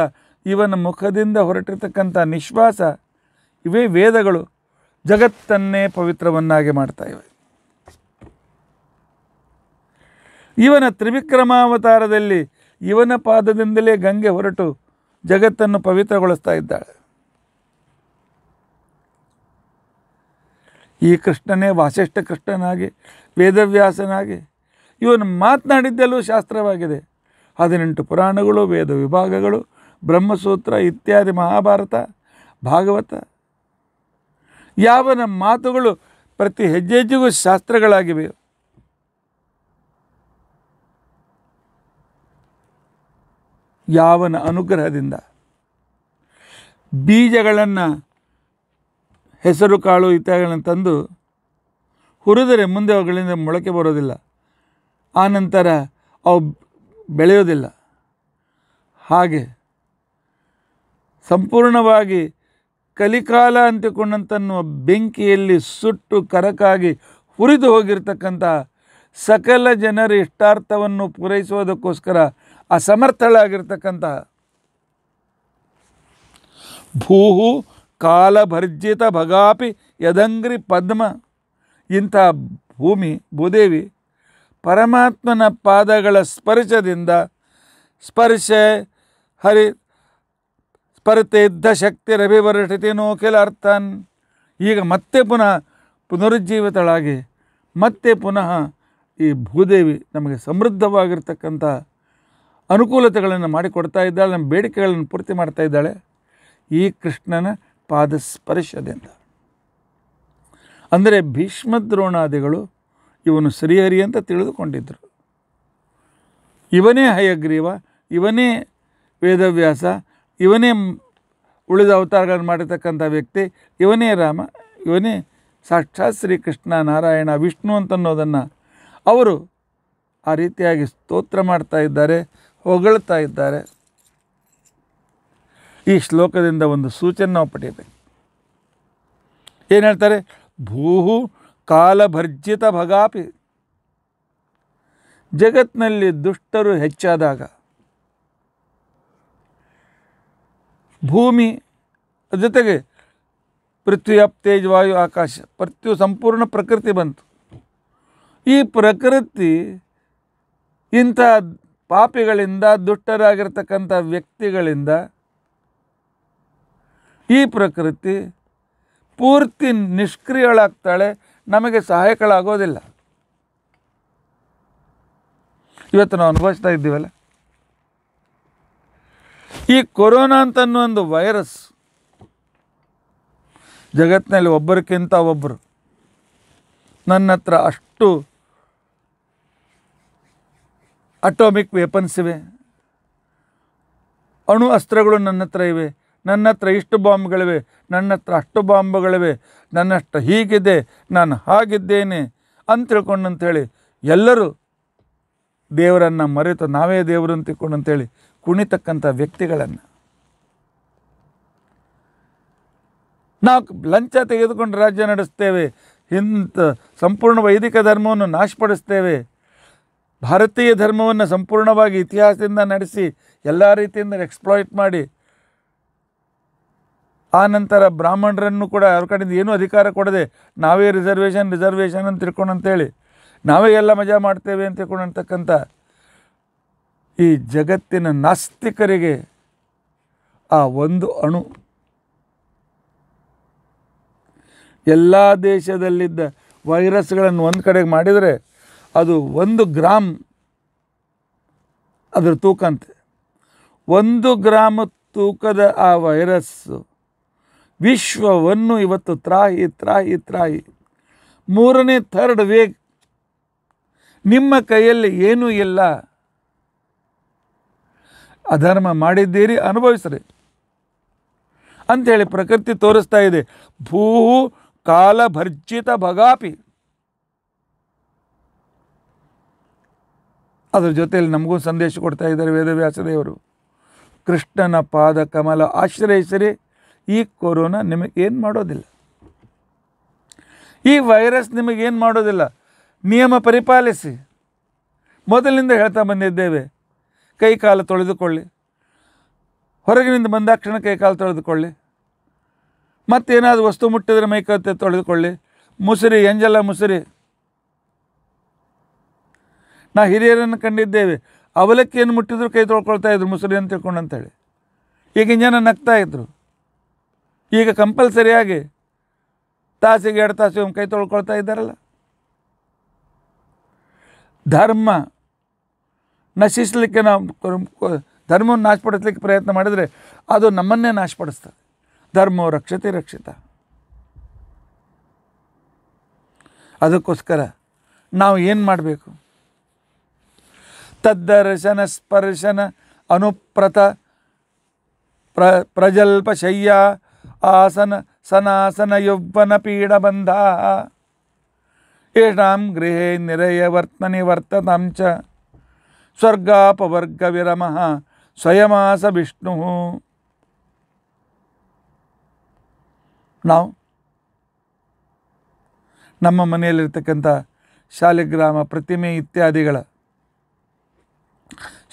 ಇವನ ಮುಖದಿಂದ ಹೊರಟಿರ್ತಕ್ಕಂಥ ನಿಶ್ವಾಸ ಇವೇ ವೇದಗಳು ಜಗತ್ತನ್ನೇ ಪವಿತ್ರವನ್ನಾಗಿ ಮಾಡ್ತಾ ಇವೆ ಇವನ ತ್ರಿವಿಕ್ರಮಾವತಾರದಲ್ಲಿ ಇವನ ಪಾದದಿಂದಲೇ ಗಂಗೆ ಹೊರಟು ಜಗತ್ತನ್ನು ಪವಿತ್ರಗೊಳಿಸ್ತಾ ಇದ್ದಾಳೆ ಈ ಕೃಷ್ಣನೇ ವಾಸಿಷ್ಠ ಕೃಷ್ಣನಾಗಿ ವೇದವ್ಯಾಸನಾಗಿ ಇವನು ಮಾತನಾಡಿದ್ದೆಲ್ಲೂ ಶಾಸ್ತ್ರವಾಗಿದೆ ಹದಿನೆಂಟು ಪುರಾಣಗಳು ವೇದ ವಿಭಾಗಗಳು ಬ್ರಹ್ಮಸೂತ್ರ ಇತ್ಯಾದಿ ಮಹಾಭಾರತ ಭಾಗವತ ಯಾವನ ಮಾತುಗಳು ಪ್ರತಿ ಹೆಜ್ಜೆಜ್ಜೆಗೂ ಶಾಸ್ತ್ರಗಳಾಗಿವೆ ಯಾವನ ಅನುಗ್ರಹದಿಂದ ಬೀಜಗಳನ್ನು ಹೆಸರು ಕಾಳು ಇತ್ಯಾದಿಗಳನ್ನು ತಂದು ಹುರಿದರೆ ಮುಂದೆ ಅವುಗಳಿಂದ ಮೊಳಕೆ ಬರೋದಿಲ್ಲ ಆನಂತರ ಅವು ಬೆಳೆಯೋದಿಲ್ಲ ಹಾಗೆ ಸಂಪೂರ್ಣವಾಗಿ ಕಲಿಕಾಲ ಅಂತಿಕೊಂಡಂತನ್ನು ಬೆಂಕಿಯಲ್ಲಿ ಸುಟ್ಟು ಕರಕಾಗಿ ಹುರಿದು ಹೋಗಿರ್ತಕ್ಕಂಥ ಸಕಲ ಜನರ ಇಷ್ಟಾರ್ಥವನ್ನು ಪೂರೈಸುವುದಕ್ಕೋಸ್ಕರ ಅಸಮರ್ಥಳಾಗಿರ್ತಕ್ಕಂಥ ಭೂಹು ಕಾಲಭರ್ಜಿತ ಭಗಾಪಿ ಯದಂಗ್ರಿ ಪದ್ಮ ಇಂಥ ಭೂಮಿ ಭೂದೇವಿ ಪರಮಾತ್ಮನ ಪಾದಗಳ ಸ್ಪರ್ಶದಿಂದ ಸ್ಪರ್ಶೆ ಹರಿ ಶಕ್ತಿ ಶಕ್ತಿರಭಿವರ್ಷಿತೇನೋ ಕೆಲ ಅರ್ಥನ್ ಈಗ ಮತ್ತೆ ಪುನಃ ಪುನರುಜ್ಜೀವಿತಳಾಗಿ ಮತ್ತೆ ಪುನಃ ಈ ಭೂದೇವಿ ನಮಗೆ ಸಮೃದ್ಧವಾಗಿರ್ತಕ್ಕಂಥ ಅನುಕೂಲತೆಗಳನ್ನು ಮಾಡಿಕೊಡ್ತಾ ಇದ್ದಾಳೆ ನಮ್ಮ ಬೇಡಿಕೆಗಳನ್ನು ಪೂರ್ತಿ ಮಾಡ್ತಾ ಇದ್ದಾಳೆ ಈ ಕೃಷ್ಣನ ಪಾದಸ್ಪರ್ಶದಿಂದ ಅಂದರೆ ಭೀಷ್ಮ ದ್ರೋಣಾದಿಗಳು ಇವನು ಶ್ರೀಹರಿ ಅಂತ ತಿಳಿದುಕೊಂಡಿದ್ದರು ಇವನೇ ಹಯಗ್ರೀವ ಇವನೇ ವೇದವ್ಯಾಸ ಇವನೇ ಉಳಿದ ಅವತಾರಗಳನ್ನು ಮಾಡಿರ್ತಕ್ಕಂಥ ವ್ಯಕ್ತಿ ಇವನೇ ರಾಮ ಇವನೇ ಸಾಕ್ಷಾತ್ ಶ್ರೀಕೃಷ್ಣ ನಾರಾಯಣ ವಿಷ್ಣು ಅಂತನ್ನೋದನ್ನು ಅವರು ಆ ರೀತಿಯಾಗಿ ಸ್ತೋತ್ರ ಮಾಡ್ತಾ ಇದ್ದಾರೆ ಹೊಗಳ್ತಾ ಇದ್ದಾರೆ ಈ ಶ್ಲೋಕದಿಂದ ಒಂದು ಸೂಚನೆ ನಾವು ಪಡೆಯಬೇಕು ಏನು ಹೇಳ್ತಾರೆ ಭೂಹು ಕಾಲಭರ್ಜಿತ ಭಗಾಪಿ ಜಗತ್ತಿನಲ್ಲಿ ದುಷ್ಟರು ಹೆಚ್ಚಾದಾಗ ಭೂಮಿ ಜೊತೆಗೆ ಪೃಥ್ವಿ ಅಪ್ ತೇಜ್ ವಾಯು ಆಕಾಶ ಪೃಥ್ವಿ ಸಂಪೂರ್ಣ ಪ್ರಕೃತಿ ಬಂತು ಈ ಪ್ರಕೃತಿ ಇಂಥ ಪಾಪಿಗಳಿಂದ ದುಷ್ಟರಾಗಿರ್ತಕ್ಕಂಥ ವ್ಯಕ್ತಿಗಳಿಂದ ಈ ಪ್ರಕೃತಿ ಪೂರ್ತಿ ನಿಷ್ಕ್ರಿಯಳಾಗ್ತಾಳೆ ನಮಗೆ ಸಹಾಯಕಳಾಗೋದಿಲ್ಲ ಇವತ್ತು ನಾವು ಅನುಭವಿಸ್ತಾ ಇದ್ದೀವಲ್ಲ ಈ ಕೊರೋನಾ ಅಂತ ಒಂದು ವೈರಸ್ ಜಗತ್ತಿನಲ್ಲಿ ಒಬ್ಬರಿಗಿಂತ ಒಬ್ಬರು ನನ್ನ ಹತ್ರ ಅಷ್ಟು ಅಟೋಮಿಕ್ ವೆಪನ್ಸ್ ಇವೆ ಅಣು ಅಸ್ತ್ರಗಳು ನನ್ನ ಹತ್ರ ಇವೆ ನನ್ನ ಹತ್ರ ಇಷ್ಟು ಬಾಂಬ್ಗಳಿವೆ ನನ್ನ ಹತ್ರ ಅಷ್ಟು ಬಾಂಬ್ಗಳಿವೆ ನನ್ನಷ್ಟು ಹೀಗಿದೆ ನಾನು ಹಾಗಿದ್ದೇನೆ ಅಂತ ತಿಳ್ಕೊಂಡು ಅಂತೇಳಿ ಎಲ್ಲರೂ ದೇವರನ್ನು ಮರೆತು ನಾವೇ ದೇವರು ಅಂತ ತಿಳ್ಕೊಂಡು ಅಂತೇಳಿ ಕುಣಿತಕ್ಕಂಥ ವ್ಯಕ್ತಿಗಳನ್ನು ನಾವು ಲಂಚ ತೆಗೆದುಕೊಂಡು ರಾಜ್ಯ ನಡೆಸ್ತೇವೆ ಇಂಥ ಸಂಪೂರ್ಣ ವೈದಿಕ ಧರ್ಮವನ್ನು ನಾಶಪಡಿಸ್ತೇವೆ ಭಾರತೀಯ ಧರ್ಮವನ್ನು ಸಂಪೂರ್ಣವಾಗಿ ಇತಿಹಾಸದಿಂದ ನಡೆಸಿ ಎಲ್ಲ ರೀತಿಯಿಂದ ಎಕ್ಸ್ಪ್ಲಾಯ್ಟ್ ಮಾಡಿ ಆ ನಂತರ ಬ್ರಾಹ್ಮಣರನ್ನು ಕೂಡ ಅವ್ರ ಕಡೆಯಿಂದ ಏನೂ ಅಧಿಕಾರ ಕೊಡದೆ ನಾವೇ ರಿಸರ್ವೇಷನ್ ರಿಸರ್ವೇಷನ್ ಅಂತ ತಿಳ್ಕೊಂಡು ಅಂತೇಳಿ ನಾವೇ ಎಲ್ಲ ಮಜಾ ಮಾಡ್ತೇವೆ ಅಂತ ತಿಳ್ಕೊಂಡು ಅಂತಕ್ಕಂಥ ಈ ಜಗತ್ತಿನ ನಾಸ್ತಿಕರಿಗೆ ಆ ಒಂದು ಅಣು ಎಲ್ಲ ದೇಶದಲ್ಲಿದ್ದ ವೈರಸ್ಗಳನ್ನು ಒಂದು ಕಡೆಗೆ ಮಾಡಿದರೆ ಅದು ಒಂದು ಗ್ರಾಮ್ ಅದರ ತೂಕ ಅಂತೆ ಒಂದು ಗ್ರಾಮ ತೂಕದ ಆ ವೈರಸ್ಸು ವಿಶ್ವವನ್ನು ಇವತ್ತು ತ್ರಾಹಿ ತ್ರಾಹಿ ತ್ರಾಹಿ ಮೂರನೇ ಥರ್ಡ್ ವೇಗ್ ನಿಮ್ಮ ಕೈಯಲ್ಲಿ ಏನೂ ಇಲ್ಲ ಅಧರ್ಮ ಮಾಡಿದ್ದೀರಿ ಅನುಭವಿಸ್ರಿ ಅಂಥೇಳಿ ಪ್ರಕೃತಿ ತೋರಿಸ್ತಾ ಇದೆ ಭೂ ಕಾಲಭರ್ಜಿತ ಭಗಾಪಿ ಅದರ ಜೊತೆಯಲ್ಲಿ ನಮಗೂ ಸಂದೇಶ ಕೊಡ್ತಾ ಇದ್ದಾರೆ ವೇದವ್ಯಾಸದೇವರು ಕೃಷ್ಣನ ಪಾದ ಕಮಲ ಆಶ್ರಯಿಸಿರಿ ಈ ಕೊರೋನಾ ನಿಮಗೇನು ಮಾಡೋದಿಲ್ಲ ಈ ವೈರಸ್ ನಿಮಗೇನು ಮಾಡೋದಿಲ್ಲ ನಿಯಮ ಪರಿಪಾಲಿಸಿ ಮೊದಲಿಂದ ಹೇಳ್ತಾ ಬಂದಿದ್ದೇವೆ ಕೈ ಕಾಲು ತೊಳೆದುಕೊಳ್ಳಿ ಹೊರಗಿನಿಂದ ಬಂದಾಕ್ಷಣ ಕೈ ಕಾಲು ತೊಳೆದುಕೊಳ್ಳಿ ಮತ್ತೇನಾದರೂ ವಸ್ತು ಮುಟ್ಟಿದರೆ ಮೈಕತ್ತೆ ತೊಳೆದುಕೊಳ್ಳಿ ಮುಸುರಿ ಎಂಜಲ ಮುಸುರಿ ನಾ ಹಿರಿಯರನ್ನು ಕಂಡಿದ್ದೇವೆ ಅವಲಕ್ಕಿಯನ್ನು ಮುಟ್ಟಿದ್ರು ಕೈ ತೊಳ್ಕೊಳ್ತಾ ಇದ್ರು ಮುಸುರಿ ಅಂತ ತಿಳ್ಕೊಂಡು ಅಂತೇಳಿ ಈಗಿನ ಜನ ನಗ್ತಾ ಇದ್ರು ಈಗ ಕಂಪಲ್ಸರಿಯಾಗಿ ತಾಸಿಗೆ ಎರಡು ತಾಸಿಗೆ ಕೈ ತೊಳ್ಕೊಳ್ತಾ ಇದ್ದಾರಲ್ಲ ಧರ್ಮ ನಶಿಸಲಿಕ್ಕೆ ನಾವು ಧರ್ಮವನ್ನು ನಾಶಪಡಿಸ್ಲಿಕ್ಕೆ ಪ್ರಯತ್ನ ಮಾಡಿದರೆ ಅದು ನಮ್ಮನ್ನೇ ನಾಶಪಡಿಸ್ತದೆ ಧರ್ಮ ರಕ್ಷತೆ ರಕ್ಷಿತ ಅದಕ್ಕೋಸ್ಕರ ನಾವು ಏನು ಮಾಡಬೇಕು ತದ್ದರ್ಶನ ಸ್ಪರ್ಶನ ಅನುಪ್ರತ ಪ್ರ ಪ್ರಜಲ್ಪ ಶಯ್ಯ ಆಸನ ಸನಾಸನ ಯೌವ್ವನ ಪೀಡಬಂಧ ಯಾಂ ಗೃಹೇ ನಿರಯ ವರ್ತನೆ ವರ್ತತಾಂಚ ಸ್ವರ್ಗಾಪವರ್ಗ ವಿರಮಃ ಸ್ವಯಮಾಸ ವಿಷ್ಣು ನಾವು ನಮ್ಮ ಮನೆಯಲ್ಲಿರ್ತಕ್ಕಂಥ ಶಾಲಿಗ್ರಾಮ ಪ್ರತಿಮೆ ಇತ್ಯಾದಿಗಳ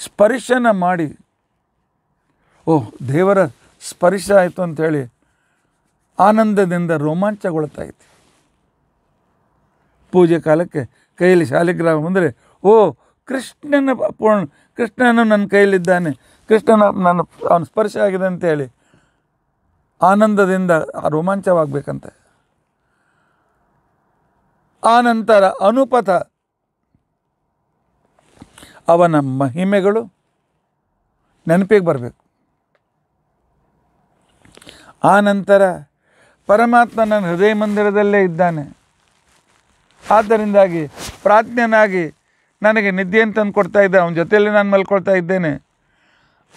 ಸ್ಪರ್ಶನ ಮಾಡಿ ಓಹ್ ದೇವರ ಸ್ಪರ್ಶ ಆಯಿತು ಅಂಥೇಳಿ ಆನಂದದಿಂದ ರೋಮಾಂಚಗೊಳ್ತಾ ಇತ್ತು ಪೂಜೆ ಕಾಲಕ್ಕೆ ಕೈಯಲ್ಲಿ ಶಾಲಿಗ್ರಾಮ ಅಂದರೆ ಓ ಕೃಷ್ಣನ ಪೂರ್ಣ ಕೃಷ್ಣನು ನನ್ನ ಕೈಯಲ್ಲಿದ್ದಾನೆ ಕೃಷ್ಣನ ನನ್ನ ಅವನು ಸ್ಪರ್ಶ ಆಗಿದೆ ಅಂತೇಳಿ ಆನಂದದಿಂದ ರೋಮಾಂಚವಾಗಬೇಕಂತೆ ಆನಂತರ ಅನುಪಥ ಅವನ ಮಹಿಮೆಗಳು ನೆನಪಿಗೆ ಬರಬೇಕು ಆನಂತರ ಪರಮಾತ್ಮ ನನ್ನ ಹೃದಯ ಮಂದಿರದಲ್ಲೇ ಇದ್ದಾನೆ ಆದ್ದರಿಂದಾಗಿ ಪ್ರಾಜ್ಞನಾಗಿ ನನಗೆ ನಿದ್ದೆ ತಂದು ಕೊಡ್ತಾ ಇದ್ದ ಅವನ ಜೊತೆಯಲ್ಲಿ ನಾನು ಮಲ್ಕೊಳ್ತಾ ಇದ್ದೇನೆ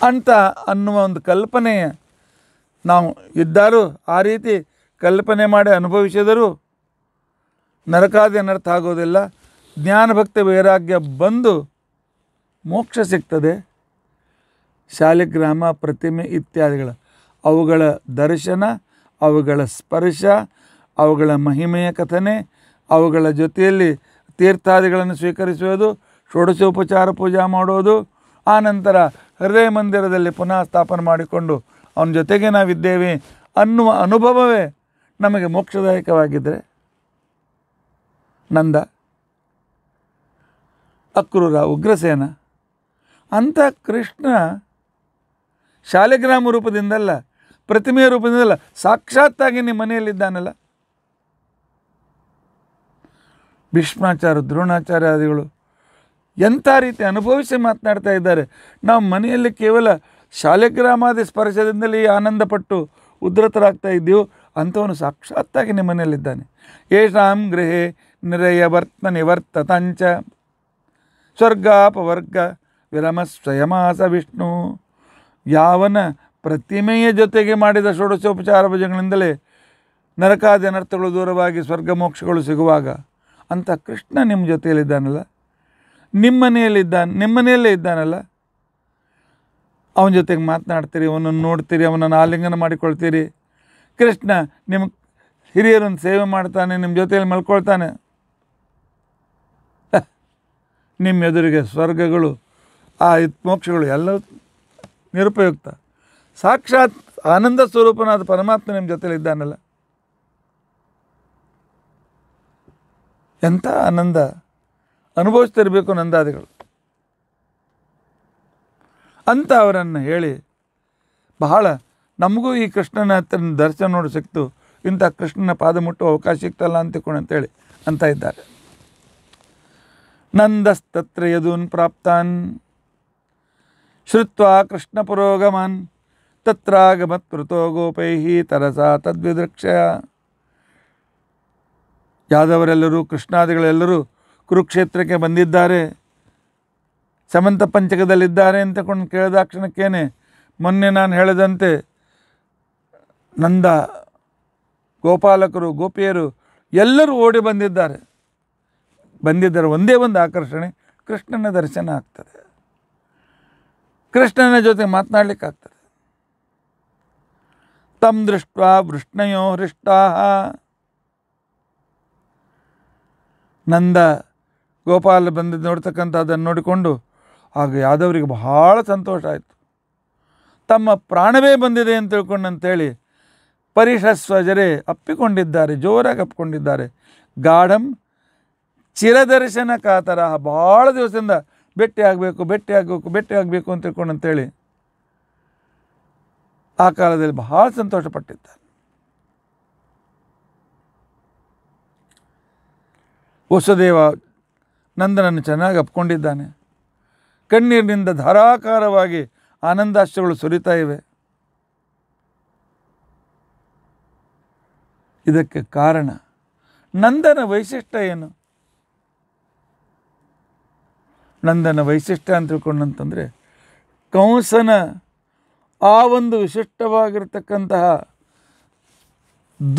ಅಂತ ಅನ್ನುವ ಒಂದು ಕಲ್ಪನೆ ನಾವು ಇದ್ದಾರೂ ಆ ರೀತಿ ಕಲ್ಪನೆ ಮಾಡಿ ಅನುಭವಿಸಿದರೂ ನರಕಾದಿ ಅನರ್ಥ ಆಗೋದಿಲ್ಲ ಜ್ಞಾನಭಕ್ತಿ ವೈರಾಗ್ಯ ಬಂದು ಮೋಕ್ಷ ಸಿಗ್ತದೆ ಶಾಲಿಗ್ರಾಮ ಪ್ರತಿಮೆ ಇತ್ಯಾದಿಗಳ ಅವುಗಳ ದರ್ಶನ ಅವುಗಳ ಸ್ಪರ್ಶ ಅವುಗಳ ಮಹಿಮೆಯ ಕಥನೆ ಅವುಗಳ ಜೊತೆಯಲ್ಲಿ ತೀರ್ಥಾದಿಗಳನ್ನು ಸ್ವೀಕರಿಸುವುದು ಷೋಡಶೋಪಚಾರ ಪೂಜಾ ಮಾಡೋದು ಆನಂತರ ಹೃದಯ ಮಂದಿರದಲ್ಲಿ ಪುನಃ ಸ್ಥಾಪನೆ ಮಾಡಿಕೊಂಡು ಅವನ ಜೊತೆಗೆ ನಾವಿದ್ದೇವೆ ಅನ್ನುವ ಅನುಭವವೇ ನಮಗೆ ಮೋಕ್ಷದಾಯಕವಾಗಿದ್ದರೆ ನಂದ ಅಕ್ರೂರ ಉಗ್ರಸೇನ ಅಂಥ ಕೃಷ್ಣ ಶಾಲೆಗ್ರಾಮ ರೂಪದಿಂದಲ್ಲ ಪ್ರತಿಮೆಯ ರೂಪದಿಂದಲ್ಲ ಸಾಕ್ಷಾತ್ತಾಗಿ ನಿಮ್ಮ ಮನೆಯಲ್ಲಿದ್ದಾನಲ್ಲ ಭೀಷ್ಮಾಚಾರ್ಯ ದ್ರೋಣಾಚಾರ್ಯಾದಿಗಳು ಎಂಥ ರೀತಿ ಅನುಭವಿಸಿ ಮಾತನಾಡ್ತಾ ಇದ್ದಾರೆ ನಾವು ಮನೆಯಲ್ಲಿ ಕೇವಲ ಶಾಲೆ ಸ್ಪರ್ಶದಿಂದಲೇ ಆನಂದಪಟ್ಟು ಉದ್ಧತರಾಗ್ತಾ ಇದ್ದೀವೋ ಅಂಥವನು ಸಾಕ್ಷಾತ್ತಾಗಿ ನಿಮ್ಮ ಮನೆಯಲ್ಲಿದ್ದಾನೆ ಯೇಷಾಂ ಗೃಹೆ ನಿರಯ ವರ್ತ ನಿವರ್ತ ತಂಚ ಸ್ವರ್ಗಾಪವರ್ಗ ವಿರಮ ಸ್ವಯಮಾಸ ವಿಷ್ಣು ಯಾವನ ಪ್ರತಿಮೆಯ ಜೊತೆಗೆ ಮಾಡಿದ ಷೋಡಶೋಪಚಾರ ಭಜಗಳಿಂದಲೇ ನರಕಾದಿ ಅನರ್ಥಗಳು ದೂರವಾಗಿ ಸ್ವರ್ಗ ಮೋಕ್ಷಗಳು ಸಿಗುವಾಗ ಅಂತ ಕೃಷ್ಣ ನಿಮ್ಮ ಜೊತೆಯಲ್ಲಿದ್ದಾನಲ್ಲ ನಿಮ್ಮ ಮನೆಯಲ್ಲಿದ್ದಾನೆ ನಿಮ್ಮ ಮನೆಯಲ್ಲೇ ಇದ್ದಾನಲ್ಲ ಅವನ ಜೊತೆಗೆ ಮಾತನಾಡ್ತೀರಿ ಅವನನ್ನು ನೋಡ್ತೀರಿ ಅವನನ್ನು ಆಲಿಂಗನ ಮಾಡಿಕೊಳ್ತೀರಿ ಕೃಷ್ಣ ನಿಮ್ಮ ಹಿರಿಯರನ್ನು ಸೇವೆ ಮಾಡ್ತಾನೆ ನಿಮ್ಮ ಜೊತೆಯಲ್ಲಿ ಮಲ್ಕೊಳ್ತಾನೆ ನಿಮ್ಮ ಎದುರಿಗೆ ಸ್ವರ್ಗಗಳು ಆ ಮೋಕ್ಷಗಳು ಎಲ್ಲ ನಿರುಪಯುಕ್ತ ಸಾಕ್ಷಾತ್ ಆನಂದ ಸ್ವರೂಪನಾದ ಪರಮಾತ್ಮ ನಿಮ್ಮ ಇದ್ದಾನಲ್ಲ ಎಂಥ ಆನಂದ ಅನುಭವಿಸ್ತಿರಬೇಕು ನಂದಾದಿಗಳು ಅಂತ ಅವರನ್ನು ಹೇಳಿ ಬಹಳ ನಮಗೂ ಈ ಕೃಷ್ಣನ ಹತ್ರ ದರ್ಶನ ನೋಡಿ ಸಿಕ್ತು ಇಂಥ ಕೃಷ್ಣನ ಪಾದ ಮುಟ್ಟುವ ಅವಕಾಶ ಸಿಕ್ತಲ್ಲ ಅಂತಿಕೊಂಡು ಅಂತೇಳಿ ಅಂತ ಇದ್ದಾರೆ ನಂದಸ್ತತ್ರ ಯದೂನ್ ಪ್ರಾಪ್ತಾನ್ ಶ್ರುತ್ವ ಕೃಷ್ಣ ತತ್ರಾಗಮತ್ ತತ್ರಾಗಮತ್ಪೃತೋ ಗೋಪೈ ತರಸ ತದ್ವಿದೃಕ್ಷ ಯಾದವರೆಲ್ಲರೂ ಕೃಷ್ಣಾದಿಗಳೆಲ್ಲರೂ ಕುರುಕ್ಷೇತ್ರಕ್ಕೆ ಬಂದಿದ್ದಾರೆ ಸಮಂತ ಪಂಚಕದಲ್ಲಿದ್ದಾರೆ ಅಂತ ಕೊಂಡು ಕೇಳಿದಾಕ್ಷಣಕ್ಕೇನೆ ಮೊನ್ನೆ ನಾನು ಹೇಳಿದಂತೆ ನಂದ ಗೋಪಾಲಕರು ಗೋಪಿಯರು ಎಲ್ಲರೂ ಓಡಿ ಬಂದಿದ್ದಾರೆ ಬಂದಿದ್ದರೆ ಒಂದೇ ಒಂದು ಆಕರ್ಷಣೆ ಕೃಷ್ಣನ ದರ್ಶನ ಆಗ್ತದೆ ಕೃಷ್ಣನ ಜೊತೆ ಮಾತನಾಡಲಿಕ್ಕಾಗ್ತದೆ ತಮ್ಮ ದೃಷ್ಟ ವೃಷ್ಣಯೋ ಹೃಷ್ಟಾ ನಂದ ಗೋಪಾಲ ಬಂದಿದ್ದು ನೋಡ್ತಕ್ಕಂಥದ್ದನ್ನು ನೋಡಿಕೊಂಡು ಆಗ ಯಾದವರಿಗೆ ಬಹಳ ಸಂತೋಷ ಆಯಿತು ತಮ್ಮ ಪ್ರಾಣವೇ ಬಂದಿದೆ ಅಂತ ತಿಳ್ಕೊಂಡಂತೇಳಿ ಪರಿಷಸ್ವಜರೇ ಅಪ್ಪಿಕೊಂಡಿದ್ದಾರೆ ಜೋರಾಗಿ ಅಪ್ಪಿಕೊಂಡಿದ್ದಾರೆ ಗಾಢಂ ಚಿರದರ್ಶನ ಕಾತರ ಭಾಳ ದಿವಸದಿಂದ ಭೇಟಿ ಆಗಬೇಕು ಭೇಟಿ ಆಗಬೇಕು ಭೇಟಿ ಆಗಬೇಕು ಅಂತ ಅಂತೇಳಿ ಆ ಕಾಲದಲ್ಲಿ ಬಹಳ ಸಂತೋಷಪಟ್ಟಿದ್ದಾರೆ ವಸುದೇವ ನಂದನನ್ನು ಚೆನ್ನಾಗಿ ಅಪ್ಕೊಂಡಿದ್ದಾನೆ ಕಣ್ಣೀರಿನಿಂದ ಧಾರಾಕಾರವಾಗಿ ಆನಂದಾಶ್ರಗಳು ಸುರಿತಾ ಇವೆ ಇದಕ್ಕೆ ಕಾರಣ ನಂದನ ವೈಶಿಷ್ಟ್ಯ ಏನು ನಂದನ ವೈಶಿಷ್ಟ್ಯ ಅಂತ ತಿಳ್ಕೊಂಡಂತಂದರೆ ಕಂಸನ ಆ ಒಂದು ವಿಶಿಷ್ಟವಾಗಿರ್ತಕ್ಕಂತಹ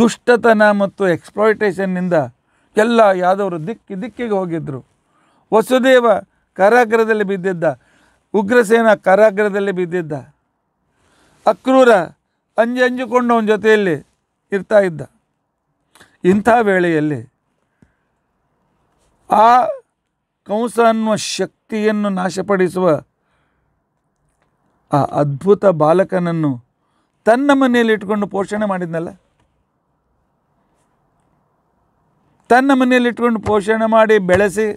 ದುಷ್ಟತನ ಮತ್ತು ಎಕ್ಸ್ಪ್ಲಾಯಿಟೇಷನ್ನಿಂದ ಎಲ್ಲ ಯಾದವರು ದಿಕ್ಕಿ ದಿಕ್ಕಿಗೆ ಹೋಗಿದ್ದರು ವಸುದೇವ ಕರಾಗ್ರದಲ್ಲಿ ಬಿದ್ದಿದ್ದ ಉಗ್ರಸೇನ ಕರಾಗ್ರದಲ್ಲಿ ಬಿದ್ದಿದ್ದ ಅಕ್ರೂರ ಅಂಜಿ ಅವನ ಜೊತೆಯಲ್ಲಿ ಇರ್ತಾ ಇದ್ದ ಇಂಥ ವೇಳೆಯಲ್ಲಿ ಆ ಕಂಸ ಅನ್ನುವ ಶಕ್ತಿಯನ್ನು ನಾಶಪಡಿಸುವ ಆ ಅದ್ಭುತ ಬಾಲಕನನ್ನು ತನ್ನ ಮನೆಯಲ್ಲಿ ಇಟ್ಕೊಂಡು ಪೋಷಣೆ ಮಾಡಿದ್ನಲ್ಲ ತನ್ನ ಮನೆಯಲ್ಲಿಟ್ಕೊಂಡು ಪೋಷಣೆ ಮಾಡಿ ಬೆಳೆಸಿ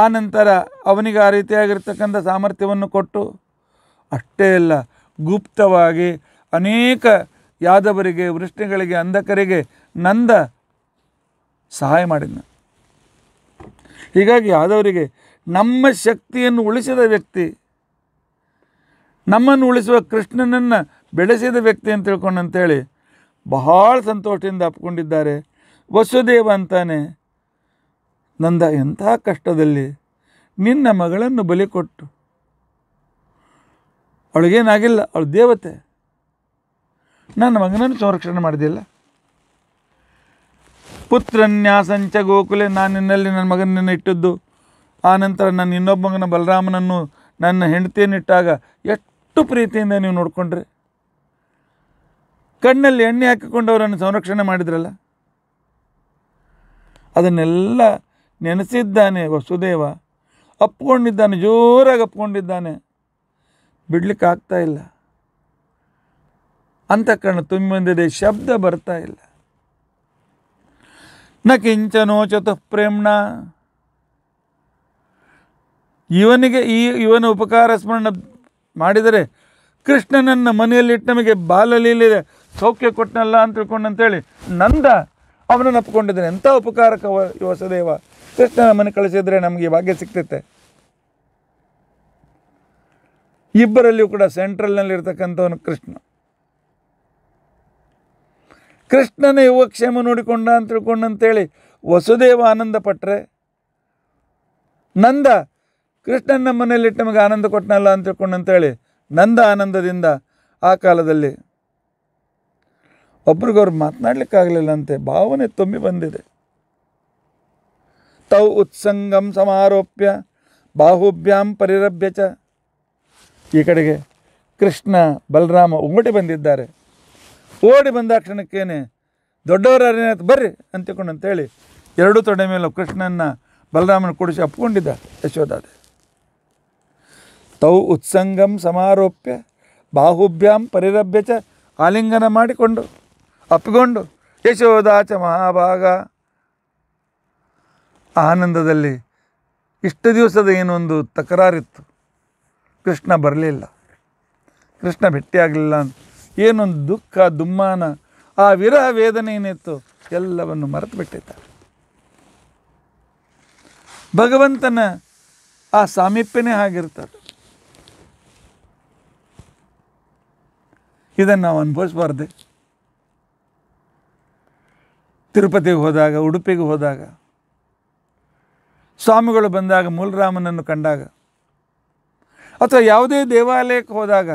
ಆ ನಂತರ ಅವನಿಗೆ ಆ ರೀತಿಯಾಗಿರ್ತಕ್ಕಂಥ ಸಾಮರ್ಥ್ಯವನ್ನು ಕೊಟ್ಟು ಅಷ್ಟೇ ಅಲ್ಲ ಗುಪ್ತವಾಗಿ ಅನೇಕ ಯಾದವರಿಗೆ ವೃಷ್ಣಿಗಳಿಗೆ ಅಂಧಕರಿಗೆ ನಂದ ಸಹಾಯ ಮಾಡಿದ್ನ ಹೀಗಾಗಿ ಯಾದವರಿಗೆ ನಮ್ಮ ಶಕ್ತಿಯನ್ನು ಉಳಿಸಿದ ವ್ಯಕ್ತಿ ನಮ್ಮನ್ನು ಉಳಿಸುವ ಕೃಷ್ಣನನ್ನು ಬೆಳೆಸಿದ ವ್ಯಕ್ತಿ ಅಂತ ತಿಳ್ಕೊಂಡು ಅಂತೇಳಿ ಬಹಳ ಸಂತೋಷದಿಂದ ಅಪ್ಕೊಂಡಿದ್ದಾರೆ ವಸುದೇವ ಅಂತಾನೆ ನಂದ ಎಂಥ ಕಷ್ಟದಲ್ಲಿ ನಿನ್ನ ಮಗಳನ್ನು ಬಲಿ ಕೊಟ್ಟು ಅವಳಿಗೇನಾಗಿಲ್ಲ ಅವಳು ದೇವತೆ ನನ್ನ ಮಗನನ್ನು ಸಂರಕ್ಷಣೆ ಮಾಡಿದಿಲ್ಲ ಪುತ್ರನ್ಯಾಸಂಚ ಗೋಕುಲೆ ನಾನು ನಿನ್ನಲ್ಲಿ ನನ್ನ ಮಗನನ್ನು ಇಟ್ಟದ್ದು ಆ ನಂತರ ನನ್ನ ಇನ್ನೊಬ್ಬ ಮಗನ ಬಲರಾಮನನ್ನು ನನ್ನ ಹೆಂಡತಿಯನ್ನು ಇಟ್ಟಾಗ ಎಷ್ಟು ಪ್ರೀತಿಯಿಂದ ನೀವು ನೋಡಿಕೊಂಡ್ರಿ ಕಣ್ಣಲ್ಲಿ ಎಣ್ಣೆ ಹಾಕಿಕೊಂಡು ಅವರನ್ನು ಸಂರಕ್ಷಣೆ ಮಾಡಿದ್ರಲ್ಲ ಅದನ್ನೆಲ್ಲ ನೆನೆಸಿದ್ದಾನೆ ವಸುದೇವ ಅಪ್ಕೊಂಡಿದ್ದಾನೆ ಜೋರಾಗಿ ಅಪ್ಕೊಂಡಿದ್ದಾನೆ ಬಿಡ್ಲಿಕ್ಕೆ ಆಗ್ತಾ ಇಲ್ಲ ಅಂತ ಕಣ್ಣು ತುಂಬಿ ಶಬ್ದ ಬರ್ತಾ ಇಲ್ಲ ನ ಕಿಂಚನೋ ಚತುಃಪ್ರೇಮ್ಣ ಇವನಿಗೆ ಈ ಇವನ ಉಪಕಾರ ಸ್ಮರಣ ಮಾಡಿದರೆ ಕೃಷ್ಣನನ್ನು ಮನೆಯಲ್ಲಿಟ್ಟು ನಮಗೆ ಬಾಲಲೀಲಿದೆ ಸೌಖ್ಯ ಕೊಟ್ಟನಲ್ಲ ಅಂತ ತಿಳ್ಕೊಂಡು ಅಂತೇಳಿ ನಂದ ಅವನನ್ನು ನಪ್ಕೊಂಡಿದ್ದಾನೆ ಎಂಥ ಉಪಕಾರಕವ ವಸುದೇವ ಕೃಷ್ಣ ನಮ್ಮನ್ನು ಕಳಿಸಿದ್ರೆ ನಮಗೆ ಭಾಗ್ಯ ಸಿಗ್ತೈತೆ ಇಬ್ಬರಲ್ಲಿಯೂ ಕೂಡ ಸೆಂಟ್ರಲ್ನಲ್ಲಿರ್ತಕ್ಕಂಥವನು ಕೃಷ್ಣ ಕೃಷ್ಣನ ಯುವಕ್ಷೇಮ ನೋಡಿಕೊಂಡ ಅಂತ ತಿಳ್ಕೊಂಡಂತೇಳಿ ವಸುದೇವ ಆನಂದ ಪಟ್ಟರೆ ನಂದ ಕೃಷ್ಣನ ನಮ್ಮನೆಯಲ್ಲಿಟ್ಟು ನಮಗೆ ಆನಂದ ಕೊಟ್ಟನಲ್ಲ ಅಂತ ಅಂತೇಳಿ ನಂದ ಆನಂದದಿಂದ ಆ ಕಾಲದಲ್ಲಿ ಒಬ್ರಿಗೊಬ್ರು ಮಾತನಾಡಲಿಕ್ಕಾಗಲಿಲ್ಲ ಅಂತೆ ಭಾವನೆ ತುಂಬಿ ಬಂದಿದೆ ತೌ ಉತ್ಸಂಗಂ ಸಮಾರೋಪ್ಯ ಬಾಹುಭ್ಯಾಂ ಪರಿರಭ್ಯ ಚ ಈ ಕಡೆಗೆ ಕೃಷ್ಣ ಬಲರಾಮ ಉಂಗಟಿ ಬಂದಿದ್ದಾರೆ ಓಡಿ ಬಂದ ಕ್ಷಣಕ್ಕೇನೆ ದೊಡ್ಡವರ ಬರ್ರಿ ಅಂತಿಕೊಂಡು ಅಂತೇಳಿ ಎರಡು ತೊಡೆ ಮೇಲೆ ಕೃಷ್ಣನ ಬಲರಾಮನ ಕೊಡಿಸಿ ಅಪ್ಪಿಕೊಂಡಿದ್ದ ಯಶೋಧಾದೆ ತೌ ಉತ್ಸಂಗಂ ಸಮಾರೋಪ್ಯ ಬಾಹುಭ್ಯಾಂ ಪರಿರಭ್ಯ ಚ ಆಲಿಂಗನ ಮಾಡಿಕೊಂಡು ಅಪ್ಪಿಕೊಂಡು ಯಶೋದಾಚ ಮಹಾಭಾಗ ಆನಂದದಲ್ಲಿ ಇಷ್ಟು ದಿವಸದ ಏನೊಂದು ತಕರಾರಿತ್ತು ಕೃಷ್ಣ ಬರಲಿಲ್ಲ ಕೃಷ್ಣ ಭೆಟ್ಟಿಯಾಗಲಿಲ್ಲ ಅಂತ ಏನೊಂದು ದುಃಖ ದುಮ್ಮಾನ ಆ ವಿರಹ ವೇದನೆ ಏನಿತ್ತು ಎಲ್ಲವನ್ನು ಮರೆತು ಬಿಟ್ಟಿದ್ದಾರೆ ಭಗವಂತನ ಆ ಸಾಮೀಪ್ಯನೇ ಆಗಿರ್ತದೆ ಇದನ್ನು ನಾವು ಅನುಭವಿಸಬಾರ್ದೆ ತಿರುಪತಿಗೆ ಹೋದಾಗ ಉಡುಪಿಗೆ ಹೋದಾಗ ಸ್ವಾಮಿಗಳು ಬಂದಾಗ ಮೂಲರಾಮನನ್ನು ಕಂಡಾಗ ಅಥವಾ ಯಾವುದೇ ದೇವಾಲಯಕ್ಕೆ ಹೋದಾಗ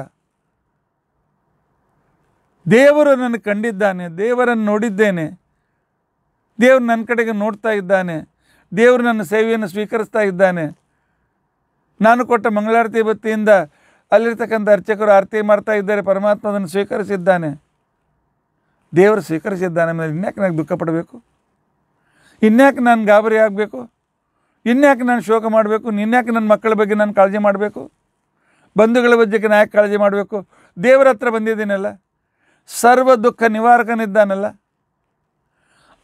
ದೇವರು ನನ್ನ ಕಂಡಿದ್ದಾನೆ ದೇವರನ್ನು ನೋಡಿದ್ದೇನೆ ದೇವರು ನನ್ನ ಕಡೆಗೆ ನೋಡ್ತಾ ಇದ್ದಾನೆ ದೇವರು ನನ್ನ ಸೇವೆಯನ್ನು ಸ್ವೀಕರಿಸ್ತಾ ಇದ್ದಾನೆ ನಾನು ಕೊಟ್ಟ ಮಂಗಳಾರತಿ ಬತ್ತಿಯಿಂದ ಅಲ್ಲಿರ್ತಕ್ಕಂಥ ಅರ್ಚಕರು ಆರತಿ ಮಾಡ್ತಾ ಇದ್ದಾರೆ ಪರಮಾತ್ಮ ಅದನ್ನು ಸ್ವೀಕರಿಸಿದ್ದಾನೆ ದೇವರು ಸ್ವೀಕರಿಸಿದ್ದಾನೆ ಮೇಲೆ ಇನ್ಯಾಕೆ ನನಗೆ ದುಃಖ ಪಡಬೇಕು ಇನ್ಯಾಕೆ ನಾನು ಗಾಬರಿ ಆಗಬೇಕು ಇನ್ಯಾಕೆ ನಾನು ಶೋಕ ಮಾಡಬೇಕು ಇನ್ಯಾಕೆ ನನ್ನ ಮಕ್ಕಳ ಬಗ್ಗೆ ನಾನು ಕಾಳಜಿ ಮಾಡಬೇಕು ಬಂಧುಗಳ ಬಗ್ಗೆ ನಾ ಯಾಕೆ ಕಾಳಜಿ ಮಾಡಬೇಕು ದೇವರ ಹತ್ರ ಬಂದಿದ್ದೀನಲ್ಲ ಸರ್ವ ದುಃಖ ನಿವಾರಕನಿದ್ದಾನಲ್ಲ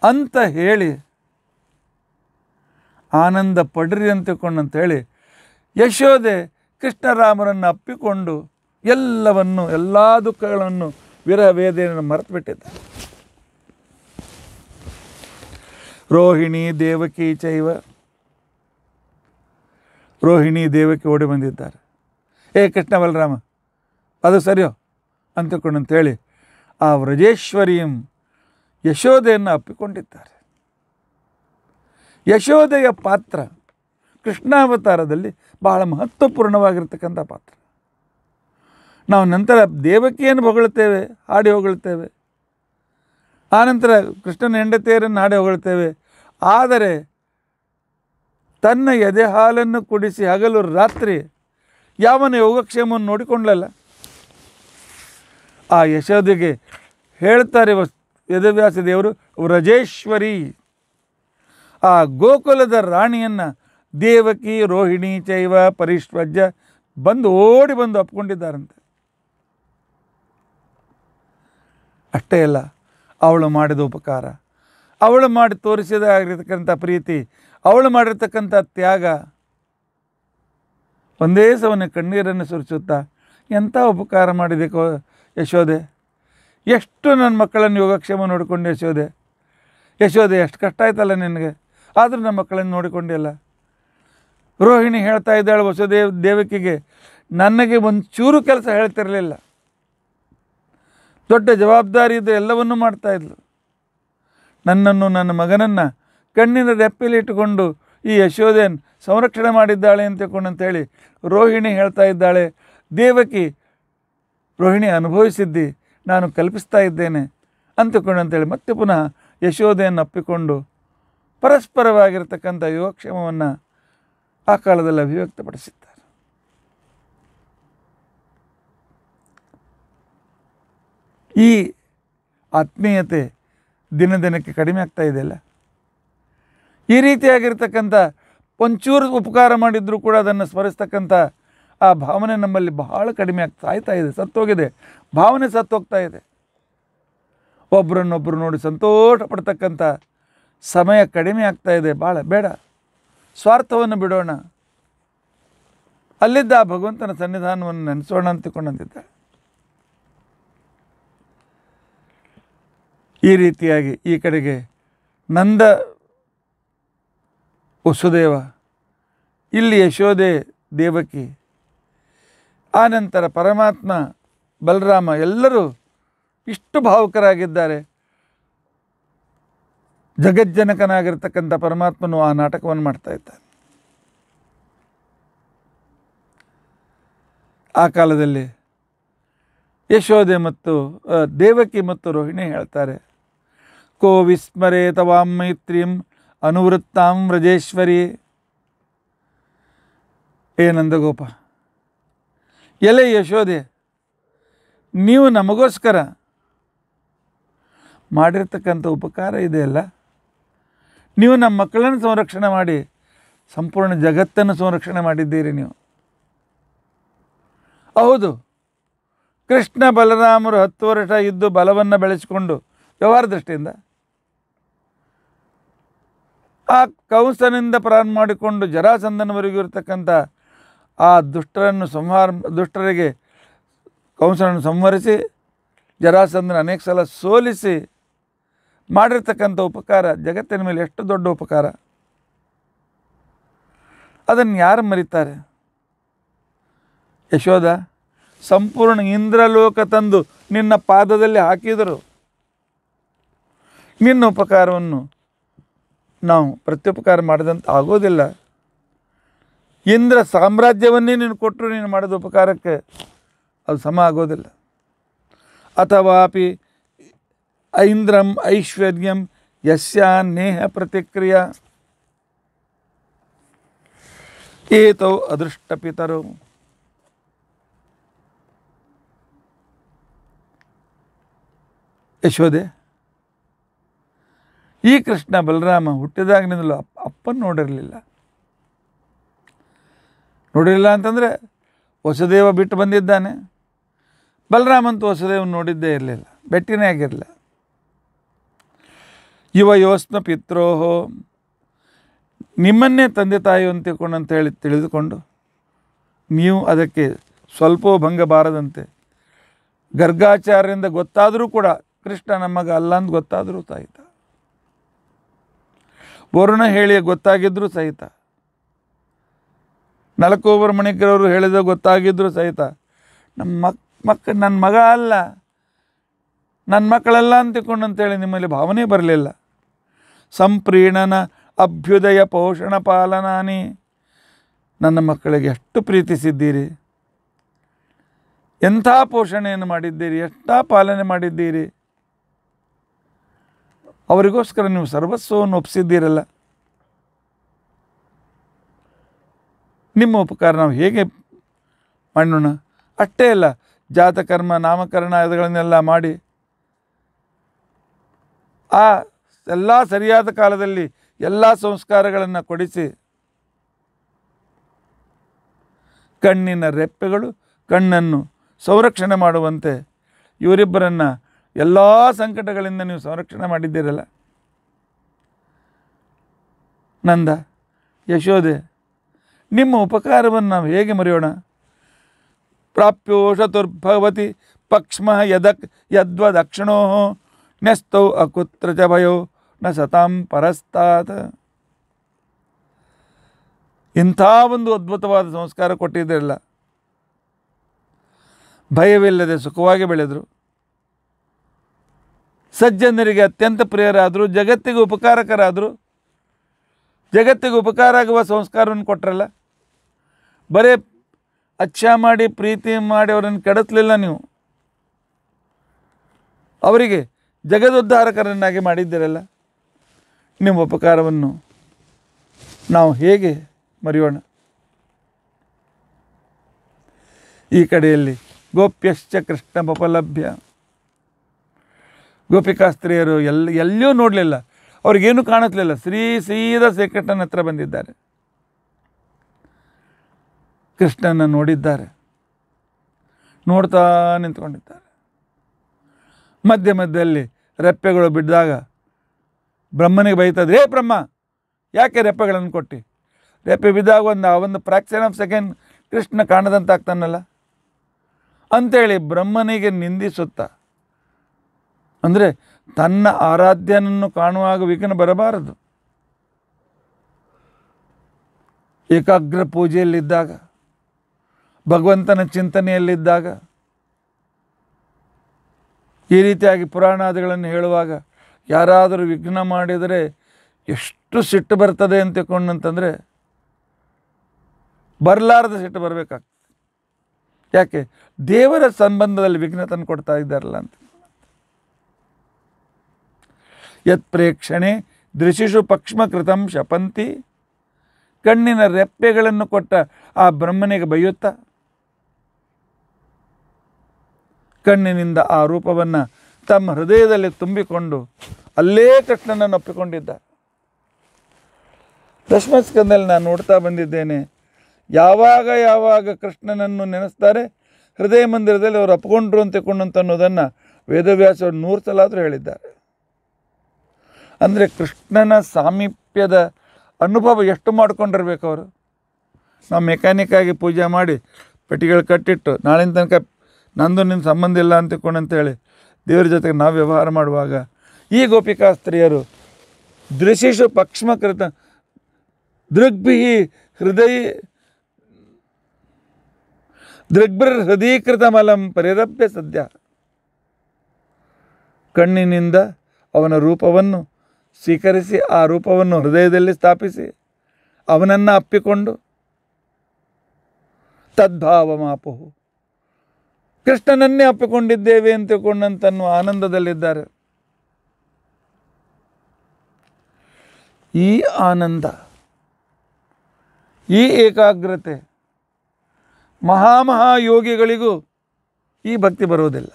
ಅಂತ ಹೇಳಿ ಆನಂದ ಪಡ್ರಿ ಅಂತಿಕೊಂಡು ಅಂತೇಳಿ ಯಶೋದೆ ಕೃಷ್ಣರಾಮರನ್ನು ಅಪ್ಪಿಕೊಂಡು ಎಲ್ಲವನ್ನು ಎಲ್ಲ ದುಃಖಗಳನ್ನು ವೀರ ವೇದನೆಯನ್ನು ಮರೆತು ಬಿಟ್ಟಿದ್ದ ರೋಹಿಣಿ ದೇವಕಿ ಚೈವ ರೋಹಿಣಿ ದೇವಕಿ ಓಡಿ ಬಂದಿದ್ದಾರೆ ಏ ಕೃಷ್ಣ ಬಲರಾಮ ಅದು ಸರಿಯೋ ಅಂತಕೊಂಡು ಹೇಳಿ ಆ ವ್ರಜೇಶ್ವರಿಯಂ ಯಶೋದೆಯನ್ನು ಅಪ್ಪಿಕೊಂಡಿದ್ದಾರೆ ಯಶೋದೆಯ ಪಾತ್ರ ಕೃಷ್ಣಾವತಾರದಲ್ಲಿ ಬಹಳ ಮಹತ್ವಪೂರ್ಣವಾಗಿರ್ತಕ್ಕಂಥ ಪಾತ್ರ ನಾವು ನಂತರ ದೇವಕಿಯನ್ನು ಹೊಗಳುತ್ತೇವೆ ಹಾಡಿ ಹೊಗಳುತ್ತೇವೆ ಆನಂತರ ಕೃಷ್ಣನ ಹೆಂಡತಿಯರನ್ನು ಹಾಡಿ ಹೊಗಳುತ್ತೇವೆ ಆದರೆ ತನ್ನ ಎದೆ ಹಾಲನ್ನು ಕುಡಿಸಿ ಹಗಲು ರಾತ್ರಿ ಯಾವನ ಯೋಗಕ್ಷೇಮವನ್ನು ನೋಡಿಕೊಂಡಲ್ಲ ಆ ಯಶೋದಿಗೆ ಹೇಳ್ತಾರೆ ಯದವ್ಯಾಸ ದೇವರು ವ್ರಜೇಶ್ವರಿ ಆ ಗೋಕುಲದ ರಾಣಿಯನ್ನು ದೇವಕಿ ರೋಹಿಣಿ ಚೈವ ಪರಿಷ್ವಜ್ಜ ಬಂದು ಓಡಿ ಬಂದು ಅಪ್ಕೊಂಡಿದ್ದಾರಂತೆ ಅಷ್ಟೇ ಅಲ್ಲ ಅವಳು ಮಾಡಿದ ಉಪಕಾರ ಅವಳು ಮಾಡಿ ತೋರಿಸಿದ ಆಗಿರತಕ್ಕಂಥ ಪ್ರೀತಿ ಅವಳು ಮಾಡಿರ್ತಕ್ಕಂಥ ತ್ಯಾಗ ಒಂದೇ ಸವನ್ನು ಕಣ್ಣೀರನ್ನು ಸುರಿಸುತ್ತಾ ಎಂಥ ಉಪಕಾರ ಮಾಡಿದೆ ಕೋ ಯಶೋದೆ ಎಷ್ಟು ನನ್ನ ಮಕ್ಕಳನ್ನು ಯೋಗಕ್ಷೇಮ ನೋಡಿಕೊಂಡು ಯಶೋದೆ ಯಶೋಧೆ ಎಷ್ಟು ಕಷ್ಟ ಆಯ್ತಲ್ಲ ನಿನಗೆ ಆದರೂ ನನ್ನ ಮಕ್ಕಳನ್ನು ನೋಡಿಕೊಂಡಿಲ್ಲ ರೋಹಿಣಿ ಹೇಳ್ತಾ ಇದ್ದಾಳೆ ವಸುದೇವ್ ದೇವಕಿಗೆ ನನಗೆ ಒಂಚೂರು ಕೆಲಸ ಹೇಳ್ತಿರಲಿಲ್ಲ ದೊಡ್ಡ ಜವಾಬ್ದಾರಿ ಇದ್ದರೆ ಎಲ್ಲವನ್ನೂ ಮಾಡ್ತಾ ಇದ್ಲು ನನ್ನನ್ನು ನನ್ನ ಮಗನನ್ನು ಕಣ್ಣಿನ ಇಟ್ಟುಕೊಂಡು ಈ ಯಶೋಧೆಯನ್ನು ಸಂರಕ್ಷಣೆ ಮಾಡಿದ್ದಾಳೆ ಅಂತ ಅಂತೇಳಿ ರೋಹಿಣಿ ಹೇಳ್ತಾ ಇದ್ದಾಳೆ ದೇವಕಿ ರೋಹಿಣಿ ಅನುಭವಿಸಿದ್ದಿ ನಾನು ಕಲ್ಪಿಸ್ತಾ ಇದ್ದೇನೆ ಅಂತಕೊಂಡು ಅಂತೇಳಿ ಮತ್ತೆ ಪುನಃ ಯಶೋಧೆಯನ್ನು ಅಪ್ಪಿಕೊಂಡು ಪರಸ್ಪರವಾಗಿರ್ತಕ್ಕಂಥ ಯೋಗಕ್ಷೇಮವನ್ನು ಆ ಕಾಲದಲ್ಲಿ ಅಭಿವ್ಯಕ್ತಪಡಿಸಿ ಈ ಆತ್ಮೀಯತೆ ದಿನ ದಿನಕ್ಕೆ ಕಡಿಮೆ ಆಗ್ತಾ ಅಲ್ಲ ಈ ರೀತಿಯಾಗಿರ್ತಕ್ಕಂಥ ಒಂಚೂರು ಉಪಕಾರ ಮಾಡಿದರೂ ಕೂಡ ಅದನ್ನು ಸ್ಮರಿಸ್ತಕ್ಕಂಥ ಆ ಭಾವನೆ ನಮ್ಮಲ್ಲಿ ಬಹಳ ಕಡಿಮೆ ಆಗ್ತಾ ಆಯ್ತಾ ಇದೆ ಸತ್ತೋಗಿದೆ ಭಾವನೆ ಸತ್ತೋಗ್ತಾ ಇದೆ ಒಬ್ಬರನ್ನೊಬ್ಬರು ನೋಡಿ ಸಂತೋಷ ಪಡ್ತಕ್ಕಂಥ ಸಮಯ ಕಡಿಮೆ ಆಗ್ತಾ ಇದೆ ಭಾಳ ಬೇಡ ಸ್ವಾರ್ಥವನ್ನು ಬಿಡೋಣ ಅಲ್ಲಿದ್ದ ಆ ಭಗವಂತನ ಸನ್ನಿಧಾನವನ್ನು ನೆನೆಸೋಣ ಅಂತ ಈ ರೀತಿಯಾಗಿ ಈ ಕಡೆಗೆ ನಂದ ವಸುದೇವ ಇಲ್ಲಿ ಯಶೋದೆ ದೇವಕಿ ಆನಂತರ ಪರಮಾತ್ಮ ಬಲರಾಮ ಎಲ್ಲರೂ ಇಷ್ಟು ಭಾವುಕರಾಗಿದ್ದಾರೆ ಜಗಜ್ಜನಕನಾಗಿರ್ತಕ್ಕಂಥ ಪರಮಾತ್ಮನು ಆ ನಾಟಕವನ್ನು ಮಾಡ್ತಾ ಇದ್ದಾನೆ ಆ ಕಾಲದಲ್ಲಿ ಯಶೋದೆ ಮತ್ತು ದೇವಕಿ ಮತ್ತು ರೋಹಿಣಿ ಹೇಳ್ತಾರೆ ಕೋ ವಿಸ್ಮರೆ ತವಾಂ ಮೈತ್ರಿಂ ಅನುವೃತ್ತಾಂ ವ್ರಜೇಶ್ವರಿ ಏ ನಂದಗೋಪ ಎಲೆ ಯಶೋದೆ ನೀವು ನಮಗೋಸ್ಕರ ಮಾಡಿರ್ತಕ್ಕಂಥ ಉಪಕಾರ ಇದೆಯಲ್ಲ ನೀವು ನಮ್ಮ ಮಕ್ಕಳನ್ನು ಸಂರಕ್ಷಣೆ ಮಾಡಿ ಸಂಪೂರ್ಣ ಜಗತ್ತನ್ನು ಸಂರಕ್ಷಣೆ ಮಾಡಿದ್ದೀರಿ ನೀವು ಹೌದು ಕೃಷ್ಣ ಬಲರಾಮರು ಹತ್ತು ವರ್ಷ ಇದ್ದು ಬಲವನ್ನು ಬೆಳೆಸಿಕೊಂಡು ವ್ಯವಹಾರ ದೃಷ್ಟಿಯಿಂದ ಆ ಕಂಸನಿಂದ ಪ್ರಾರಂಭ ಮಾಡಿಕೊಂಡು ಜರಾಸಂಧನವರೆಗೂ ಇರತಕ್ಕಂಥ ಆ ದುಷ್ಟರನ್ನು ಸಂಹಾರ ದುಷ್ಟರಿಗೆ ಕಂಸನನ್ನು ಸಂಹರಿಸಿ ಜರಾಸಂದನ ಅನೇಕ ಸಲ ಸೋಲಿಸಿ ಮಾಡಿರ್ತಕ್ಕಂಥ ಉಪಕಾರ ಜಗತ್ತಿನ ಮೇಲೆ ಎಷ್ಟು ದೊಡ್ಡ ಉಪಕಾರ ಅದನ್ನು ಯಾರು ಮರೀತಾರೆ ಯಶೋಧ ಸಂಪೂರ್ಣ ಇಂದ್ರಲೋಕ ತಂದು ನಿನ್ನ ಪಾದದಲ್ಲಿ ಹಾಕಿದರು ನಿನ್ನ ಉಪಕಾರವನ್ನು ನಾವು ಪ್ರತ್ಯೋಪಕಾರ ಮಾಡಿದಂತ ಆಗೋದಿಲ್ಲ ಇಂದ್ರ ಸಾಮ್ರಾಜ್ಯವನ್ನ ನೀನು ಕೊಟ್ಟರು ನೀನು ಮಾಡಿದ ಉಪಕಾರಕ್ಕೆ ಅದು ಸಮ ಆಗೋದಿಲ್ಲ ಅಥವಾಪಿ ಆ ಇಂದ್ರಂ ಐಶ್ವರ್ಯಂ ಯಸ್ಯ ಅನೇಹ ಪ್ರತಿಕ್ರಿಯೆ ಏತೋ ಅದೃಷ್ಟಪಿತರು ಇಶೋದೆ ಈ ಕೃಷ್ಣ ಬಲರಾಮ ಹುಟ್ಟಿದಾಗಿನಿಂದಲೂ ಅಪ್ಪ ಅಪ್ಪನ ನೋಡಿರಲಿಲ್ಲ ನೋಡಿರಲಿಲ್ಲ ಅಂತಂದರೆ ಹೊಸದೇವ ಬಿಟ್ಟು ಬಂದಿದ್ದಾನೆ ಬಲರಾಮಂತೂ ಹೊಸದೇವನ ನೋಡಿದ್ದೇ ಇರಲಿಲ್ಲ ಬೆಟ್ಟಿನೇ ಆಗಿರಲಿಲ್ಲ ಯುವ ಯೋಸ್ನ ಪಿತ್ರೋಹೋ ನಿಮ್ಮನ್ನೇ ತಂದೆ ತಾಯಿ ಅಂತಿಕೊಂಡು ಅಂತ ಹೇಳಿ ತಿಳಿದುಕೊಂಡು ನೀವು ಅದಕ್ಕೆ ಸ್ವಲ್ಪ ಭಂಗ ಬಾರದಂತೆ ಗರ್ಗಾಚಾರ್ಯರಿಂದ ಗೊತ್ತಾದರೂ ಕೂಡ ಕೃಷ್ಣ ನಮಗ ಅಲ್ಲ ಅಂತ ಗೊತ್ತಾದರೂ ತಾಯಿ ವರುಣ ಹೇಳಿ ಗೊತ್ತಾಗಿದ್ದರೂ ಸಹಿತ ನಲಕೋಬರ ಮಣಿಕರವರು ಹೇಳಿದ ಗೊತ್ತಾಗಿದ್ದರೂ ಸಹಿತ ನಮ್ಮ ಮಕ್ ಮಕ್ಕ ನನ್ನ ಮಗ ಅಲ್ಲ ನನ್ನ ಮಕ್ಕಳಲ್ಲ ಅಂತಿಕೊಂಡು ಅಂತೇಳಿ ನಿಮ್ಮಲ್ಲಿ ಭಾವನೆ ಬರಲಿಲ್ಲ ಸಂಪ್ರೀಣನ ಅಭ್ಯುದಯ ಪೋಷಣ ಪಾಲನಾನಿ ನನ್ನ ಮಕ್ಕಳಿಗೆ ಎಷ್ಟು ಪ್ರೀತಿಸಿದ್ದೀರಿ ಎಂಥ ಪೋಷಣೆಯನ್ನು ಮಾಡಿದ್ದೀರಿ ಎಷ್ಟ ಪಾಲನೆ ಮಾಡಿದ್ದೀರಿ ಅವರಿಗೋಸ್ಕರ ನೀವು ಸರ್ವಸ್ವವನ್ನು ಒಪ್ಪಿಸಿದ್ದೀರಲ್ಲ ನಿಮ್ಮ ಉಪಕಾರ ನಾವು ಹೇಗೆ ಮಾಡೋಣ ಅಷ್ಟೇ ಅಲ್ಲ ಜಾತಕರ್ಮ ನಾಮಕರಣ ಇದುಗಳನ್ನೆಲ್ಲ ಮಾಡಿ ಆ ಎಲ್ಲ ಸರಿಯಾದ ಕಾಲದಲ್ಲಿ ಎಲ್ಲ ಸಂಸ್ಕಾರಗಳನ್ನು ಕೊಡಿಸಿ ಕಣ್ಣಿನ ರೆಪ್ಪೆಗಳು ಕಣ್ಣನ್ನು ಸಂರಕ್ಷಣೆ ಮಾಡುವಂತೆ ಇವರಿಬ್ಬರನ್ನು ಎಲ್ಲ ಸಂಕಟಗಳಿಂದ ನೀವು ಸಂರಕ್ಷಣೆ ಮಾಡಿದ್ದೀರಲ್ಲ ನಂದ ಯಶೋದೆ ನಿಮ್ಮ ಉಪಕಾರವನ್ನು ನಾವು ಹೇಗೆ ಮರೆಯೋಣ ಪ್ರಾಪ್ಯೋ ಶತುರ್ಭವತಿ ಪಕ್ಷ್ಮ ಯದಕ್ ಯದ್ವದಕ್ಷಿಣೋ ನ್ಯಸ್ತೌ ಅಕುತ್ರ ಚ ಭಯೋ ನ ಸತಾಂ ಪರಸ್ತಾತ್ ಇಂಥ ಒಂದು ಅದ್ಭುತವಾದ ಸಂಸ್ಕಾರ ಕೊಟ್ಟಿದ್ದಿರಲ್ಲ ಭಯವಿಲ್ಲದೆ ಸುಖವಾಗಿ ಬೆಳೆದರು ಸಜ್ಜನರಿಗೆ ಅತ್ಯಂತ ಪ್ರಿಯರಾದರು ಜಗತ್ತಿಗೆ ಉಪಕಾರಕರಾದರು ಜಗತ್ತಿಗೆ ಉಪಕಾರ ಆಗುವ ಸಂಸ್ಕಾರವನ್ನು ಕೊಟ್ಟರಲ್ಲ ಬರೀ ಅಚ್ಚ ಮಾಡಿ ಪ್ರೀತಿ ಮಾಡಿ ಅವರನ್ನು ಕೆಡಿಸ್ಲಿಲ್ಲ ನೀವು ಅವರಿಗೆ ಜಗದುದ್ಧಾರಕರನ್ನಾಗಿ ಮಾಡಿದ್ದೀರಲ್ಲ ನಿಮ್ಮ ಉಪಕಾರವನ್ನು ನಾವು ಹೇಗೆ ಮರೆಯೋಣ ಈ ಕಡೆಯಲ್ಲಿ ಗೋಪ್ಯಶ್ಚ ಕೃಷ್ಣ ಉಪಲಭ್ಯ ಗೋಪಿಕಾಸ್ತ್ರೀಯರು ಎಲ್ಲಿ ಎಲ್ಲಿಯೂ ನೋಡಲಿಲ್ಲ ಅವ್ರಿಗೇನು ಕಾಣಿಸ್ಲಿಲ್ಲ ಶ್ರೀ ಸೀದಾ ಶ್ರೀಕೃಷ್ಣನ ಹತ್ರ ಬಂದಿದ್ದಾರೆ ಕೃಷ್ಣನ ನೋಡಿದ್ದಾರೆ ನೋಡ್ತಾ ನಿಂತ್ಕೊಂಡಿದ್ದಾರೆ ಮಧ್ಯ ಮಧ್ಯದಲ್ಲಿ ರೆಪ್ಪೆಗಳು ಬಿಡ್ದಾಗ ಬ್ರಹ್ಮನಿಗೆ ಬೈತದೆ ಹೇ ಬ್ರಹ್ಮ ಯಾಕೆ ರೆಪ್ಪೆಗಳನ್ನು ಕೊಟ್ಟು ರೆಪ್ಪೆ ಬಿದ್ದಾಗ ಒಂದು ಒಂದು ಫ್ರ್ಯಾಕ್ಷನ್ ಆಫ್ ಸೆಕೆಂಡ್ ಕೃಷ್ಣ ಕಾಣದಂತಾಗ್ತಾನಲ್ಲ ಅಂಥೇಳಿ ಬ್ರಹ್ಮನಿಗೆ ನಿಂದಿಸುತ್ತಾ ಅಂದರೆ ತನ್ನ ಆರಾಧ್ಯನನ್ನು ಕಾಣುವಾಗ ವಿಘ್ನ ಬರಬಾರದು ಏಕಾಗ್ರ ಪೂಜೆಯಲ್ಲಿದ್ದಾಗ ಭಗವಂತನ ಚಿಂತನೆಯಲ್ಲಿದ್ದಾಗ ಈ ರೀತಿಯಾಗಿ ಪುರಾಣಾದಿಗಳನ್ನು ಹೇಳುವಾಗ ಯಾರಾದರೂ ವಿಘ್ನ ಮಾಡಿದರೆ ಎಷ್ಟು ಸಿಟ್ಟು ಬರ್ತದೆ ಅಂತ ಅಂತಂದರೆ ಬರಲಾರದ ಸಿಟ್ಟು ಬರಬೇಕಾಗ್ತದೆ ಯಾಕೆ ದೇವರ ಸಂಬಂಧದಲ್ಲಿ ವಿಘ್ನ ತಂದು ಕೊಡ್ತಾ ಇದ್ದಾರಲ್ಲ ಅಂತ ಯತ್ ಪ್ರೇಕ್ಷಣೆ ದೃಶಿಷು ಪಕ್ಷ್ಮಕೃತ ಶಪಂತಿ ಕಣ್ಣಿನ ರೆಪ್ಪೆಗಳನ್ನು ಕೊಟ್ಟ ಆ ಬ್ರಹ್ಮನಿಗೆ ಬೈಯುತ್ತ ಕಣ್ಣಿನಿಂದ ಆ ರೂಪವನ್ನು ತಮ್ಮ ಹೃದಯದಲ್ಲಿ ತುಂಬಿಕೊಂಡು ಅಲ್ಲೇ ಕೃಷ್ಣನನ್ನು ಒಪ್ಪಿಕೊಂಡಿದ್ದ ದಶಮಸ್ಕಂದಲ್ಲಿ ನಾನು ನೋಡ್ತಾ ಬಂದಿದ್ದೇನೆ ಯಾವಾಗ ಯಾವಾಗ ಕೃಷ್ಣನನ್ನು ನೆನೆಸ್ತಾರೆ ಹೃದಯ ಮಂದಿರದಲ್ಲಿ ಅವರು ಅಪ್ಕೊಂಡ್ರು ಅಂತ ಅನ್ನೋದನ್ನು ವೇದವ್ಯಾಸ ನೂರು ಸಲ ಆದರೂ ಹೇಳಿದ್ದಾರೆ ಅಂದರೆ ಕೃಷ್ಣನ ಸಾಮೀಪ್ಯದ ಅನುಭವ ಎಷ್ಟು ಮಾಡ್ಕೊಂಡಿರ್ಬೇಕು ಅವರು ನಾವು ಮೆಕ್ಯಾನಿಕ್ಕಾಗಿ ಆಗಿ ಪೂಜೆ ಮಾಡಿ ಪೆಟ್ಟಿಗೆಗಳು ಕಟ್ಟಿಟ್ಟು ನಾಳಿನ ತನಕ ನಂದು ನಿನ್ನ ಸಂಬಂಧ ಇಲ್ಲ ಅಂತಕೊಂಡು ಅಂತೇಳಿ ದೇವರ ಜೊತೆಗೆ ನಾವು ವ್ಯವಹಾರ ಮಾಡುವಾಗ ಈ ಗೋಪಿಕಾ ಸ್ತ್ರೀಯರು ದೃಶಿಷು ಪಕ್ಷ್ಮಕೃತ ದೃಗ್ಭಿಹಿ ಹೃದಯ ದೃಗ್ಭ್ರ ಹೃದೀಕೃತ ಮಲಂ ಪರಿರಭ್ಯ ಸದ್ಯ ಕಣ್ಣಿನಿಂದ ಅವನ ರೂಪವನ್ನು ಸ್ವೀಕರಿಸಿ ಆ ರೂಪವನ್ನು ಹೃದಯದಲ್ಲಿ ಸ್ಥಾಪಿಸಿ ಅವನನ್ನು ಅಪ್ಪಿಕೊಂಡು ತದ್ಭಾವ ಮಾಪುಹು ಕೃಷ್ಣನನ್ನೇ ಅಪ್ಪಿಕೊಂಡಿದ್ದೇವೆ ಅಂತ ತಿಳ್ಕೊಂಡಂತನ್ನು ಆನಂದದಲ್ಲಿದ್ದಾರೆ ಈ ಆನಂದ ಈ ಏಕಾಗ್ರತೆ ಮಹಾಮಹಾಯೋಗಿಗಳಿಗೂ ಈ ಭಕ್ತಿ ಬರುವುದಿಲ್ಲ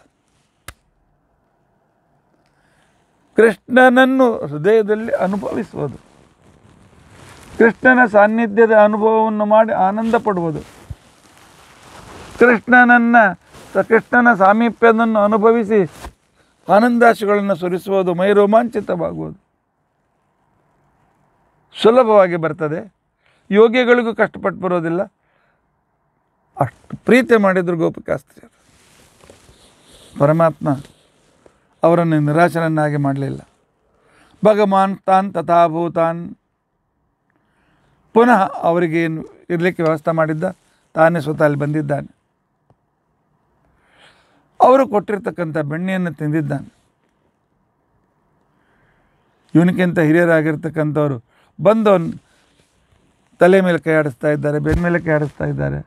ಕೃಷ್ಣನನ್ನು ಹೃದಯದಲ್ಲಿ ಅನುಭವಿಸುವುದು ಕೃಷ್ಣನ ಸಾನ್ನಿಧ್ಯದ ಅನುಭವವನ್ನು ಮಾಡಿ ಆನಂದ ಪಡುವುದು ಕೃಷ್ಣನನ್ನು ಕೃಷ್ಣನ ಸಾಮೀಪ್ಯದನ್ನು ಅನುಭವಿಸಿ ಆನಂದಾಶಗಳನ್ನು ಸುರಿಸುವುದು ಮೈ ರೋಮಾಂಚಿತವಾಗುವುದು ಸುಲಭವಾಗಿ ಬರ್ತದೆ ಯೋಗಿಗಳಿಗೂ ಕಷ್ಟಪಟ್ಟು ಬರೋದಿಲ್ಲ ಅಷ್ಟು ಪ್ರೀತಿ ಮಾಡಿದರು ಗೋಪಿಕಾಸ್ತ್ರೀಯರು ಪರಮಾತ್ಮ ಅವರನ್ನು ನಿರಾಶರನ್ನಾಗಿ ಮಾಡಲಿಲ್ಲ ಭಗವಾನ್ ತಾನ್ ತಥಾಭೂತಾನ್ ಪುನಃ ಅವರಿಗೆ ಏನು ಇರಲಿಕ್ಕೆ ವ್ಯವಸ್ಥೆ ಮಾಡಿದ್ದ ತಾನೇ ಸ್ವತಃ ಅಲ್ಲಿ ಬಂದಿದ್ದಾನೆ ಅವರು ಕೊಟ್ಟಿರ್ತಕ್ಕಂಥ ಬೆಣ್ಣೆಯನ್ನು ತಿಂದಿದ್ದಾನೆ ಇವನಿಗಿಂತ ಹಿರಿಯರಾಗಿರ್ತಕ್ಕಂಥವರು ಬಂದು ತಲೆ ಮೇಲೆ ಕೈ ಆಡಿಸ್ತಾ ಇದ್ದಾರೆ ಬೆನ್ನ ಮೇಲೆ ಕೈ ಆಡಿಸ್ತಾ ಇದ್ದಾರೆ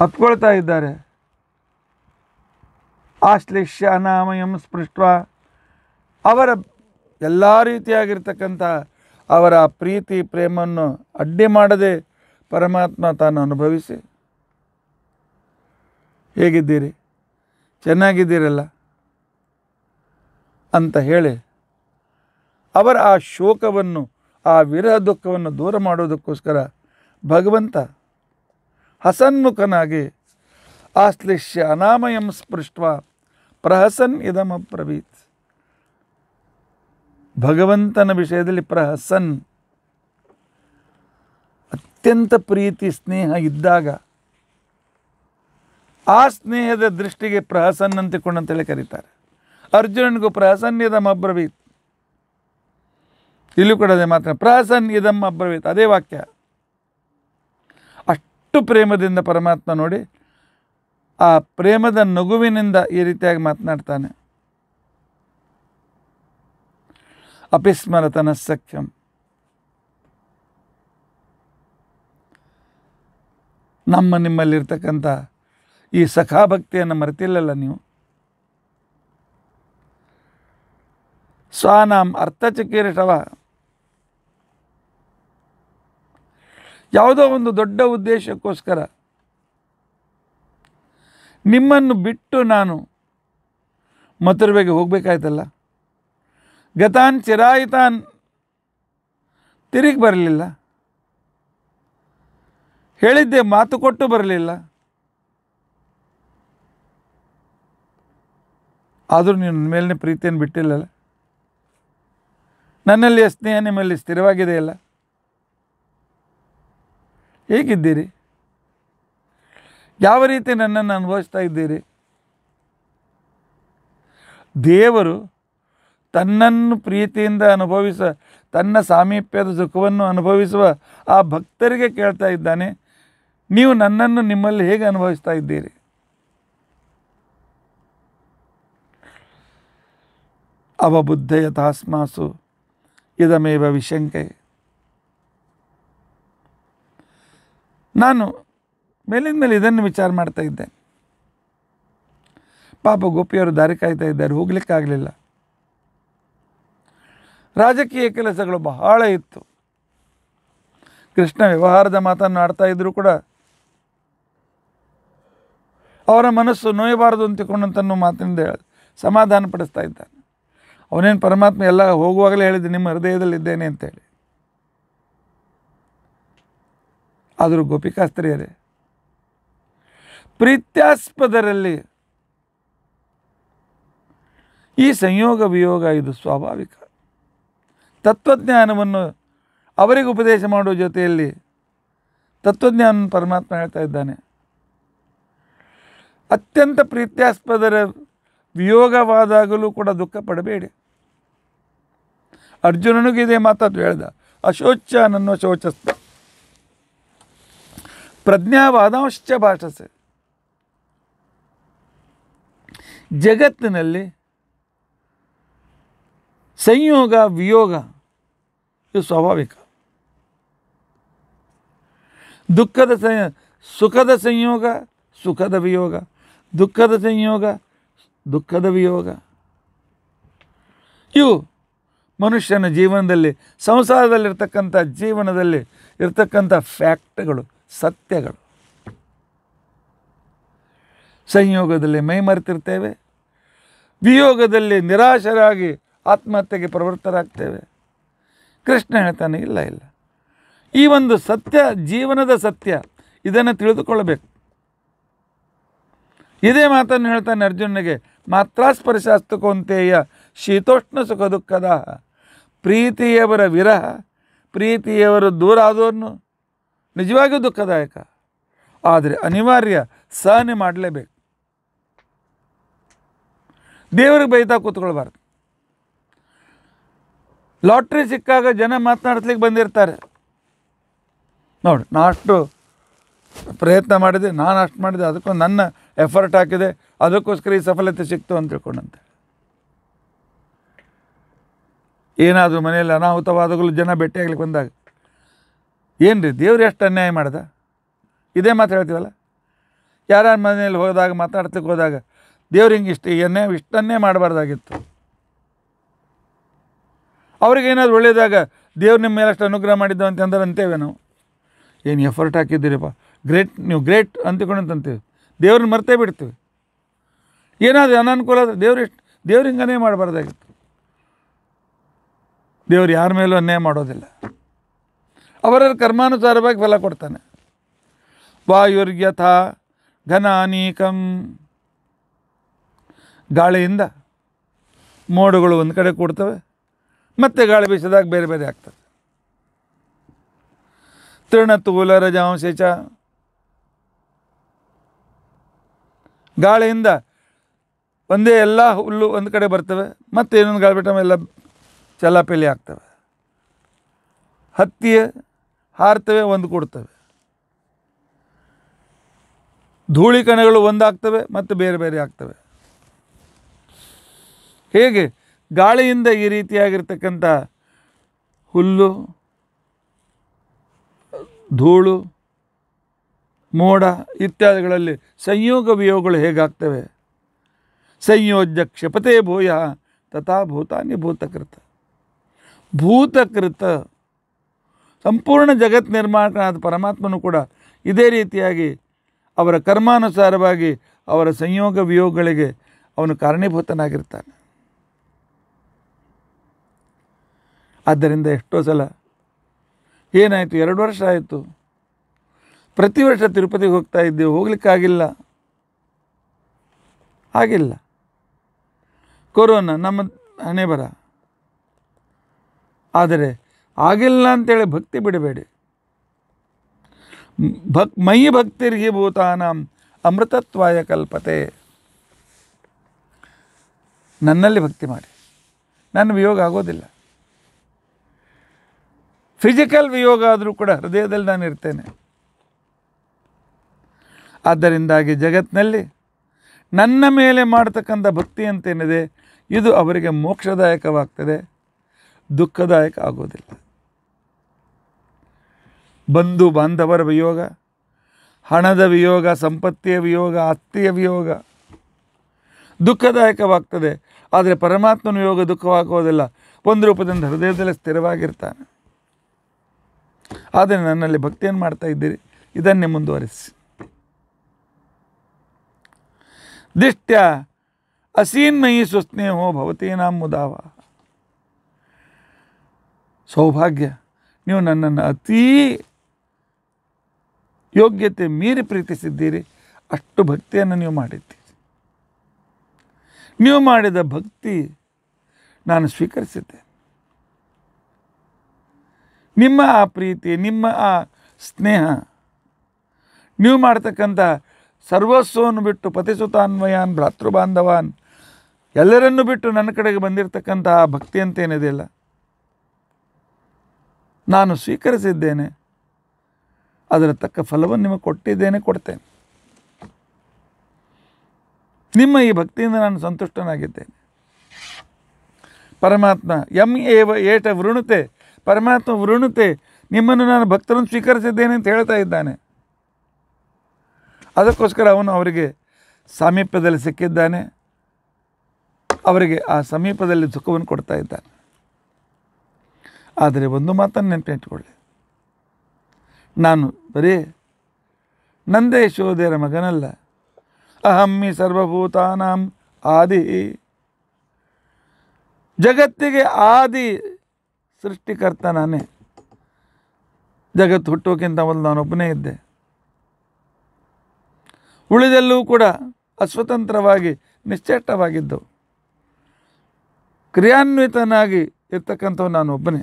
ಹತ್ಕೊಳ್ತಾ ಇದ್ದಾರೆ ಆಶ್ಲೇಷ್ಯ ಅನಾಮಯಂ ಸ್ಪೃಷ್ಟ ಅವರ ಎಲ್ಲ ರೀತಿಯಾಗಿರ್ತಕ್ಕಂಥ ಅವರ ಪ್ರೀತಿ ಪ್ರೇಮವನ್ನು ಅಡ್ಡಿ ಮಾಡದೆ ಪರಮಾತ್ಮ ತಾನು ಅನುಭವಿಸಿ ಹೇಗಿದ್ದೀರಿ ಚೆನ್ನಾಗಿದ್ದೀರಲ್ಲ ಅಂತ ಹೇಳಿ ಅವರ ಆ ಶೋಕವನ್ನು ಆ ವಿರಹ ದುಃಖವನ್ನು ದೂರ ಮಾಡೋದಕ್ಕೋಸ್ಕರ ಭಗವಂತ ಹಸನ್ಮುಖನಾಗಿ ಆಶ್ಲೇಷ್ಯ ಅನಾಮಯಂ ಸ್ಪೃಷ್ಟ ಪ್ರಹಸನ್ ಇದಮ ಪ್ರಭೀತ್ ಭಗವಂತನ ವಿಷಯದಲ್ಲಿ ಪ್ರಹಸನ್ ಅತ್ಯಂತ ಪ್ರೀತಿ ಸ್ನೇಹ ಇದ್ದಾಗ ಆ ಸ್ನೇಹದ ದೃಷ್ಟಿಗೆ ಪ್ರಹಸನ್ ಅಂತೇಳಿ ಕರೀತಾರೆ ಅರ್ಜುನನಿಗೂ ಪ್ರಹಸನ್ ಇದಮ ಅಬ್ರವೀತ್ ಇಲ್ಲೂ ಕೂಡ ಅದೇ ಮಾತ್ರ ಪ್ರಹಸನ್ ಇದಂ ಅಬ್ರವೀತ್ ಅದೇ ವಾಕ್ಯ ಅಷ್ಟು ಪ್ರೇಮದಿಂದ ಪರಮಾತ್ಮ ನೋಡಿ ಆ ಪ್ರೇಮದ ನಗುವಿನಿಂದ ಈ ರೀತಿಯಾಗಿ ಮಾತನಾಡ್ತಾನೆ ಅಪಿಸ್ಮರತನ ಸಖ್ಯಂ ನಮ್ಮ ನಿಮ್ಮಲ್ಲಿರ್ತಕ್ಕಂಥ ಈ ಸಖಾಭಕ್ತಿಯನ್ನು ಮರೆತಿಲ್ಲಲ್ಲ ನೀವು ಸ್ವಾನಾಮ್ ಅರ್ಥಚಕೀರಿಟವ ಯಾವುದೋ ಒಂದು ದೊಡ್ಡ ಉದ್ದೇಶಕ್ಕೋಸ್ಕರ ನಿಮ್ಮನ್ನು ಬಿಟ್ಟು ನಾನು ಮತ್ತರ ಬಗ್ಗೆ ಹೋಗಬೇಕಾಯ್ತಲ್ಲ ಗತಾನ್ ಚಿರಾಯಿತಾನ್ ತಿರುಗಿ ಬರಲಿಲ್ಲ ಹೇಳಿದ್ದೆ ಮಾತು ಕೊಟ್ಟು ಬರಲಿಲ್ಲ ಆದರೂ ನೀನು ಮೇಲಿನ ಪ್ರೀತಿಯನ್ನು ಬಿಟ್ಟಿಲ್ಲಲ್ಲ ನನ್ನಲ್ಲಿಯ ಸ್ನೇಹ ನಿಮ್ಮಲ್ಲಿ ಸ್ಥಿರವಾಗಿದೆಯಲ್ಲ ಹೇಗಿದ್ದೀರಿ ಯಾವ ರೀತಿ ನನ್ನನ್ನು ಅನುಭವಿಸ್ತಾ ಇದ್ದೀರಿ ದೇವರು ತನ್ನನ್ನು ಪ್ರೀತಿಯಿಂದ ಅನುಭವಿಸ ತನ್ನ ಸಾಮೀಪ್ಯದ ಸುಖವನ್ನು ಅನುಭವಿಸುವ ಆ ಭಕ್ತರಿಗೆ ಕೇಳ್ತಾ ಇದ್ದಾನೆ ನೀವು ನನ್ನನ್ನು ನಿಮ್ಮಲ್ಲಿ ಹೇಗೆ ಅನುಭವಿಸ್ತಾ ಇದ್ದೀರಿ ಅವಬುದ್ಧ ಯಥಾಸ್ಮಾಸು ಇದಮೇವ ವಿಶಂಕೆ ನಾನು ಮೇಲಿಂದ ಮೇಲೆ ಇದನ್ನು ವಿಚಾರ ಮಾಡ್ತಾ ಇದ್ದೆ ಪಾಪ ಗೋಪಿಯವರು ದಾರಿ ಕಾಯ್ತಾ ಇದ್ದಾರೆ ಹೋಗ್ಲಿಕ್ಕಾಗಲಿಲ್ಲ ರಾಜಕೀಯ ಕೆಲಸಗಳು ಬಹಳ ಇತ್ತು ಕೃಷ್ಣ ವ್ಯವಹಾರದ ಮಾತನ್ನು ಆಡ್ತಾ ಇದ್ದರೂ ಕೂಡ ಅವರ ಮನಸ್ಸು ನೋಯಬಾರದು ಅಂತಿಕೊಂಡಂತನ್ನೋ ಮಾತಿನಿಂದ ಸಮಾಧಾನ ಪಡಿಸ್ತಾ ಇದ್ದಾನೆ ಅವನೇನು ಪರಮಾತ್ಮ ಎಲ್ಲ ಹೋಗುವಾಗಲೇ ಹೇಳಿದ್ದೆ ನಿಮ್ಮ ಹೃದಯದಲ್ಲಿದ್ದೇನೆ ಅಂತೇಳಿ ಆದರೂ ಗೋಪಿಕಾಸ್ತ್ರೀಯರೇ ಪ್ರೀತ್ಯಾಸ್ಪದರಲ್ಲಿ ಈ ಸಂಯೋಗ ವಿಯೋಗ ಇದು ಸ್ವಾಭಾವಿಕ ತತ್ವಜ್ಞಾನವನ್ನು ಅವರಿಗೆ ಉಪದೇಶ ಮಾಡುವ ಜೊತೆಯಲ್ಲಿ ತತ್ವಜ್ಞಾನ ಪರಮಾತ್ಮ ಹೇಳ್ತಾ ಇದ್ದಾನೆ ಅತ್ಯಂತ ಪ್ರೀತ್ಯಾಸ್ಪದರ ವಿಯೋಗವಾದಾಗಲೂ ಕೂಡ ದುಃಖ ಪಡಬೇಡಿ ಅರ್ಜುನನಿಗೆ ಇದೇ ಮಾತಾತು ಹೇಳ್ದ ಅಶೋಚ್ಯ ನನ್ನ ಶೋಚಸ್ತ ಪ್ರಜ್ಞಾವಾದಾಂಶ್ಚ ಭಾಷಸೆ ಜಗತ್ತಿನಲ್ಲಿ ಸಂಯೋಗ ವಿಯೋಗ ಇದು ಸ್ವಾಭಾವಿಕ ದುಃಖದ ಸಂಯ ಸುಖದ ಸಂಯೋಗ ಸುಖದ ವಿಯೋಗ ದುಃಖದ ಸಂಯೋಗ ದುಃಖದ ವಿಯೋಗ ಇವು ಮನುಷ್ಯನ ಜೀವನದಲ್ಲಿ ಸಂಸಾರದಲ್ಲಿರ್ತಕ್ಕಂಥ ಜೀವನದಲ್ಲಿ ಇರ್ತಕ್ಕಂಥ ಫ್ಯಾಕ್ಟ್ಗಳು ಸತ್ಯಗಳು ಸಂಯೋಗದಲ್ಲಿ ಮೈಮರೆತಿರ್ತೇವೆ ವಿಯೋಗದಲ್ಲಿ ನಿರಾಶರಾಗಿ ಆತ್ಮಹತ್ಯೆಗೆ ಪ್ರವೃತ್ತರಾಗ್ತೇವೆ ಕೃಷ್ಣ ಹೇಳ್ತಾನೆ ಇಲ್ಲ ಇಲ್ಲ ಈ ಒಂದು ಸತ್ಯ ಜೀವನದ ಸತ್ಯ ಇದನ್ನು ತಿಳಿದುಕೊಳ್ಳಬೇಕು ಇದೇ ಮಾತನ್ನು ಹೇಳ್ತಾನೆ ಅರ್ಜುನಿಗೆ ಮಾತ್ರ ಕೊಂತೆಯ ಶೀತೋಷ್ಣ ಸುಖ ದುಃಖದ ಪ್ರೀತಿಯವರ ವಿರಹ ಪ್ರೀತಿಯವರು ದೂರ ಆದೋರ್ನು ನಿಜವಾಗಿಯೂ ದುಃಖದಾಯಕ ಆದರೆ ಅನಿವಾರ್ಯ ಸಹನೆ ಮಾಡಲೇಬೇಕು ದೇವ್ರಿಗೆ ಬೈತಾ ಕೂತ್ಕೊಳ್ಬಾರ್ದು ಲಾಟ್ರಿ ಸಿಕ್ಕಾಗ ಜನ ಮಾತನಾಡ್ಸ್ಲಿಕ್ಕೆ ಬಂದಿರ್ತಾರೆ ನೋಡಿ ನಾ ಅಷ್ಟು ಪ್ರಯತ್ನ ಮಾಡಿದೆ ನಾನು ಅಷ್ಟು ಮಾಡಿದೆ ಅದಕ್ಕೂ ನನ್ನ ಎಫರ್ಟ್ ಹಾಕಿದೆ ಅದಕ್ಕೋಸ್ಕರ ಈ ಸಫಲತೆ ಸಿಕ್ತು ಅಂತ ತಿಳ್ಕೊಂಡಂತೆ ಏನಾದರೂ ಮನೆಯಲ್ಲಿ ಅನಾಹುತವಾದಗಳು ಜನ ಭೇಟಿಯಾಗ್ಲಿಕ್ಕೆ ಬಂದಾಗ ಏನು ರೀ ದೇವ್ರು ಎಷ್ಟು ಅನ್ಯಾಯ ಮಾಡ್ದ ಇದೇ ಮಾತು ಹೇಳ್ತೀವಲ್ಲ ಯಾರ್ಯಾರ ಮನೆಯಲ್ಲಿ ಹೋದಾಗ ಮಾತಾಡ್ತಕ್ಕೆ ಹೋದಾಗ ದೇವ್ರಿಂಗಿಷ್ಟು ಇಷ್ಟು ಏನೇ ಇಷ್ಟನ್ನೇ ಮಾಡಬಾರ್ದಾಗಿತ್ತು ಅವ್ರಿಗೇನಾದ್ರು ಒಳ್ಳೆಯದಾಗ ದೇವ್ರು ನಿಮ್ಮ ಮೇಲೆ ಅಷ್ಟು ಅನುಗ್ರಹ ಮಾಡಿದ್ದು ಅಂತಂದ್ರೆ ಅಂತೇವೆ ನಾವು ಏನು ಎಫರ್ಟ್ ಹಾಕಿದ್ದೀರಿಪ್ಪ ಗ್ರೇಟ್ ನೀವು ಗ್ರೇಟ್ ಅಂತೇವೆ ದೇವ್ರನ್ನ ಮರ್ತೇ ಬಿಡ್ತೀವಿ ಏನಾದರೂ ಅನನುಕೂಲ ಆದರೆ ದೇವ್ರು ಇಷ್ಟು ದೇವ್ರ ಹಿಂಗನೇ ಮಾಡಬಾರ್ದಾಗಿತ್ತು ದೇವ್ರು ಯಾರ ಮೇಲೂ ಅನ್ಯಾಯ ಮಾಡೋದಿಲ್ಲ ಅವರ ಕರ್ಮಾನುಸಾರವಾಗಿ ಫಲ ಕೊಡ್ತಾನೆ ವಾಯುರ್ಯಥ ಘನಾನೀಕಂ ಗಾಳಿಯಿಂದ ಮೋಡಗಳು ಒಂದು ಕಡೆ ಕೂಡ್ತವೆ ಮತ್ತೆ ಗಾಳಿ ಬೀಸಿದಾಗ ಬೇರೆ ಬೇರೆ ಆಗ್ತವೆ ತೂಲರ ರಜಾಂಶೇಚ ಗಾಳಿಯಿಂದ ಒಂದೇ ಎಲ್ಲ ಹುಲ್ಲು ಒಂದು ಕಡೆ ಬರ್ತವೆ ಮತ್ತೆ ಇನ್ನೊಂದು ಗಾಳಿ ಬಿಟ್ಟ ಎಲ್ಲ ಚಲಾಪೇಲಿ ಆಗ್ತವೆ ಹತ್ತಿಯ ಹಾರ್ತವೆ ಒಂದು ಕೊಡ್ತವೆ ಧೂಳಿ ಕಣಗಳು ಒಂದಾಗ್ತವೆ ಮತ್ತು ಬೇರೆ ಬೇರೆ ಆಗ್ತವೆ ಹೇಗೆ ಗಾಳಿಯಿಂದ ಈ ರೀತಿಯಾಗಿರ್ತಕ್ಕಂಥ ಹುಲ್ಲು ಧೂಳು ಮೋಡ ಇತ್ಯಾದಿಗಳಲ್ಲಿ ಸಂಯೋಗ ವಿಯೋಗಗಳು ಹೇಗಾಗ್ತವೆ ಸಂಯೋಜ್ಯ ಕ್ಷಪತೆ ಭೂಯ ತಥಾ ಭೂತಾನಿ ಭೂತಕೃತ ಭೂತಕೃತ ಸಂಪೂರ್ಣ ಜಗತ್ ನಿರ್ಮಾಣಕನಾದ ಪರಮಾತ್ಮನು ಕೂಡ ಇದೇ ರೀತಿಯಾಗಿ ಅವರ ಕರ್ಮಾನುಸಾರವಾಗಿ ಅವರ ಸಂಯೋಗ ವಿಯೋಗಗಳಿಗೆ ಅವನು ಕಾರಣೀಭೂತನಾಗಿರ್ತಾನೆ ಆದ್ದರಿಂದ ಎಷ್ಟೋ ಸಲ ಏನಾಯಿತು ಎರಡು ವರ್ಷ ಆಯಿತು ಪ್ರತಿ ವರ್ಷ ತಿರುಪತಿಗೆ ಹೋಗ್ತಾ ಇದ್ದೆವು ಹೋಗ್ಲಿಕ್ಕಾಗಿಲ್ಲ ಆಗಿಲ್ಲ ಕೊರೋನಾ ನಮ್ಮ ಹಣೆ ಬರ ಆದರೆ ಆಗಿಲ್ಲ ಅಂತೇಳಿ ಭಕ್ತಿ ಬಿಡಬೇಡಿ ಭಕ್ ಮಯಿ ಭಕ್ತಿರ್ಗಿ ಭೂತಾನಾಂ ಅಮೃತತ್ವಾಯ ಕಲ್ಪತೆ ನನ್ನಲ್ಲಿ ಭಕ್ತಿ ಮಾಡಿ ನನ್ನ ವಿಯೋಗ ಆಗೋದಿಲ್ಲ ಫಿಸಿಕಲ್ ವಿಯೋಗ ಆದರೂ ಕೂಡ ಹೃದಯದಲ್ಲಿ ನಾನು ಇರ್ತೇನೆ ಆದ್ದರಿಂದಾಗಿ ಜಗತ್ತಿನಲ್ಲಿ ನನ್ನ ಮೇಲೆ ಮಾಡ್ತಕ್ಕಂಥ ಭಕ್ತಿ ಅಂತೇನಿದೆ ಇದು ಅವರಿಗೆ ಮೋಕ್ಷದಾಯಕವಾಗ್ತದೆ ದುಃಖದಾಯಕ ಆಗೋದಿಲ್ಲ ಬಂಧು ಬಾಂಧವರ ವಿಯೋಗ ಹಣದ ವಿಯೋಗ ಸಂಪತ್ತಿಯ ವಿಯೋಗ ಆಸ್ತಿಯ ವಿಯೋಗ ದುಃಖದಾಯಕವಾಗ್ತದೆ ಆದರೆ ಪರಮಾತ್ಮನ ಯೋಗ ದುಃಖವಾಗೋದಿಲ್ಲ ಒಂದು ರೂಪದಿಂದ ಹೃದಯದಲ್ಲಿ ಸ್ಥಿರವಾಗಿರ್ತಾನೆ ಆದರೆ ನನ್ನಲ್ಲಿ ಭಕ್ತಿಯನ್ನು ಮಾಡ್ತಾ ಇದ್ದೀರಿ ಇದನ್ನೇ ಮುಂದುವರಿಸಿ ದಿಷ್ಟ್ಯ ಅಸೀನ್ಮಯಿ ಸುಸ್ನೇಹೋ ಭವತೀನಾಂ ಮುದಾವ ಸೌಭಾಗ್ಯ ನೀವು ನನ್ನನ್ನು ಅತೀ ಯೋಗ್ಯತೆ ಮೀರಿ ಪ್ರೀತಿಸಿದ್ದೀರಿ ಅಷ್ಟು ಭಕ್ತಿಯನ್ನು ನೀವು ಮಾಡಿದ್ದೀರಿ ನೀವು ಮಾಡಿದ ಭಕ್ತಿ ನಾನು ಸ್ವೀಕರಿಸಿದ್ದೇನೆ ನಿಮ್ಮ ಆ ಪ್ರೀತಿ ನಿಮ್ಮ ಆ ಸ್ನೇಹ ನೀವು ಮಾಡ್ತಕ್ಕಂಥ ಸರ್ವಸ್ವವನ್ನು ಬಿಟ್ಟು ಪತಿಸುತಾನ್ವಯಾನ್ ಭ್ರಾತೃಬಾಂಧವಾನ್ ಎಲ್ಲರನ್ನು ಬಿಟ್ಟು ನನ್ನ ಕಡೆಗೆ ಬಂದಿರತಕ್ಕಂಥ ಆ ಭಕ್ತಿ ಅಂತೇನಿದೆಯಲ್ಲ ನಾನು ಸ್ವೀಕರಿಸಿದ್ದೇನೆ ಅದರ ತಕ್ಕ ಫಲವನ್ನು ನಿಮಗೆ ಕೊಟ್ಟಿದ್ದೇನೆ ಕೊಡ್ತೇನೆ ನಿಮ್ಮ ಈ ಭಕ್ತಿಯಿಂದ ನಾನು ಸಂತುಷ್ಟನಾಗಿದ್ದೇನೆ ಪರಮಾತ್ಮ ಎಂ ಏವ ಏಟ ವೃಣುತೆ ಪರಮಾತ್ಮ ವೃಣತೆ ನಿಮ್ಮನ್ನು ನಾನು ಭಕ್ತರನ್ನು ಸ್ವೀಕರಿಸಿದ್ದೇನೆ ಅಂತ ಹೇಳ್ತಾ ಇದ್ದಾನೆ ಅದಕ್ಕೋಸ್ಕರ ಅವನು ಅವರಿಗೆ ಸಾಮೀಪ್ಯದಲ್ಲಿ ಸಿಕ್ಕಿದ್ದಾನೆ ಅವರಿಗೆ ಆ ಸಮೀಪದಲ್ಲಿ ಸುಖವನ್ನು ಕೊಡ್ತಾ ಇದ್ದಾನೆ ಆದರೆ ಒಂದು ಮಾತನ್ನು ನೆನಪಿಟ್ಕೊಳ್ಳಿ ನಾನು ಬರೀ ನಂದೇ ಮಗನಲ್ಲ ಅಹಮ್ಮಿ ಸರ್ವಭೂತಾನಾಂ ಆದಿ ಜಗತ್ತಿಗೆ ಆದಿ ಸೃಷ್ಟಿಕರ್ತ ನಾನೇ ಜಗತ್ತು ಹುಟ್ಟೋಕ್ಕಿಂತ ಮೊದಲು ನಾನೊಬ್ಬನೇ ಇದ್ದೆ ಉಳಿದೆಲ್ಲೂ ಕೂಡ ಅಸ್ವತಂತ್ರವಾಗಿ ನಿಶ್ಚೇಷ್ಟವಾಗಿದ್ದವು ಕ್ರಿಯಾನ್ವಿತನಾಗಿ ನಾನು ನಾನೊಬ್ಬನೇ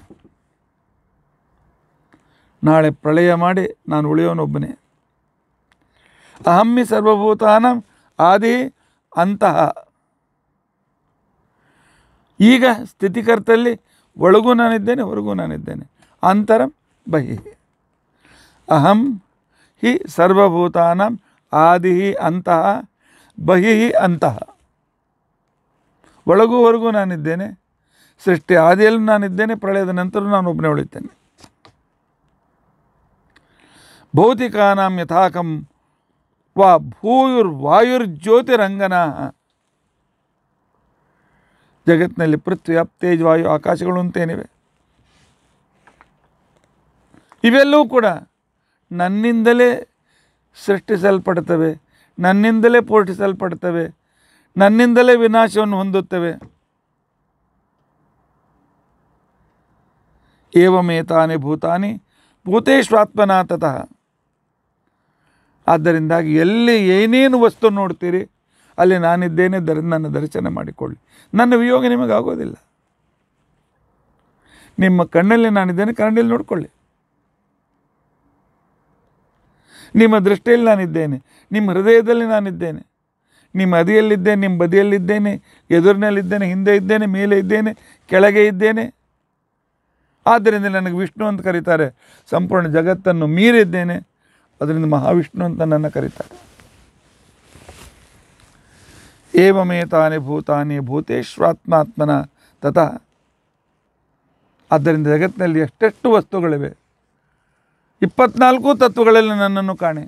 ನಾಳೆ ಪ್ರಳಯ ಮಾಡಿ ನಾನು ಉಳಿಯೋನೊಬ್ಬನೇ ಅಹಮ್ಮಿ ಸರ್ವಭೂತಾನ ಆದಿ ಅಂತಹ ಈಗ ಸ್ಥಿತಿಕರ್ತಲ್ಲಿ ಒಳಗೂ ನಾನಿದ್ದೇನೆ ಹೊರಗೂ ನಾನಿದ್ದೇನೆ ಅಂತರಂ ಬಹಿ ಅಹಂ ಹಿ ಸರ್ವಭೂತಾನಾಂ ಆದಿ ಅಂತಹ ಬಹಿ ಅಂತಹ ಒಳಗೂ ಹೊರಗೂ ನಾನಿದ್ದೇನೆ ಸೃಷ್ಟಿ ಆದಿಯಲ್ಲೂ ನಾನಿದ್ದೇನೆ ಪ್ರಳಯದ ನಂತರ ನಾನು ಒಬ್ಬನೇ ಉಳಿತೇನೆ ಭೌತಿಕಾನಾಂ ಯಥಾಕಂ ವಾ ಭೂಯುರ್ವಾಯುರ್ಜ್ಯೋತಿರಂಗನ ಜಗತ್ತಿನಲ್ಲಿ ಪೃಥ್ವಿ ಅಪ್ ವಾಯು ಆಕಾಶಗಳು ಅಂತೇನಿವೆ ಇವೆಲ್ಲವೂ ಕೂಡ ನನ್ನಿಂದಲೇ ಸೃಷ್ಟಿಸಲ್ಪಡ್ತವೆ ನನ್ನಿಂದಲೇ ಪೋಷಿಸಲ್ಪಡ್ತವೆ ನನ್ನಿಂದಲೇ ವಿನಾಶವನ್ನು ಹೊಂದುತ್ತವೆ ಏವಮೇತಾನೆ ಭೂತಾನಿ ಭೂತೇಶ್ವಾತ್ಮನಾತಃ ಆದ್ದರಿಂದಾಗಿ ಎಲ್ಲಿ ಏನೇನು ವಸ್ತು ನೋಡ್ತೀರಿ ಅಲ್ಲಿ ನಾನಿದ್ದೇನೆ ದರ್ ನನ್ನ ದರ್ಶನ ಮಾಡಿಕೊಳ್ಳಿ ನನ್ನ ವಿಯೋಗ ನಿಮಗಾಗೋದಿಲ್ಲ ನಿಮ್ಮ ಕಣ್ಣಲ್ಲಿ ನಾನಿದ್ದೇನೆ ಕಣ್ಣಲ್ಲಿ ನೋಡಿಕೊಳ್ಳಿ ನಿಮ್ಮ ದೃಷ್ಟಿಯಲ್ಲಿ ನಾನಿದ್ದೇನೆ ನಿಮ್ಮ ಹೃದಯದಲ್ಲಿ ನಾನಿದ್ದೇನೆ ನಿಮ್ಮ ಅದಿಯಲ್ಲಿದ್ದೇನೆ ನಿಮ್ಮ ಬದಿಯಲ್ಲಿದ್ದೇನೆ ಎದುರಿನಲ್ಲಿದ್ದೇನೆ ಹಿಂದೆ ಇದ್ದೇನೆ ಮೇಲೆ ಇದ್ದೇನೆ ಕೆಳಗೆ ಇದ್ದೇನೆ ಆದ್ದರಿಂದ ನನಗೆ ವಿಷ್ಣು ಅಂತ ಕರೀತಾರೆ ಸಂಪೂರ್ಣ ಜಗತ್ತನ್ನು ಮೀರಿದ್ದೇನೆ ಅದರಿಂದ ಮಹಾವಿಷ್ಣು ಅಂತ ನನ್ನ ಕರೀತಾರೆ ಏವಮೇತಾನೆ ಭೂತಾನೆ ಭೂತೇಶ್ವಾತ್ಮಾತ್ಮನ ತಥಾ ಆದ್ದರಿಂದ ಜಗತ್ತಿನಲ್ಲಿ ಎಷ್ಟೆಷ್ಟು ವಸ್ತುಗಳಿವೆ ಇಪ್ಪತ್ನಾಲ್ಕು ತತ್ವಗಳಲ್ಲಿ ನನ್ನನ್ನು ಕಾಣೆ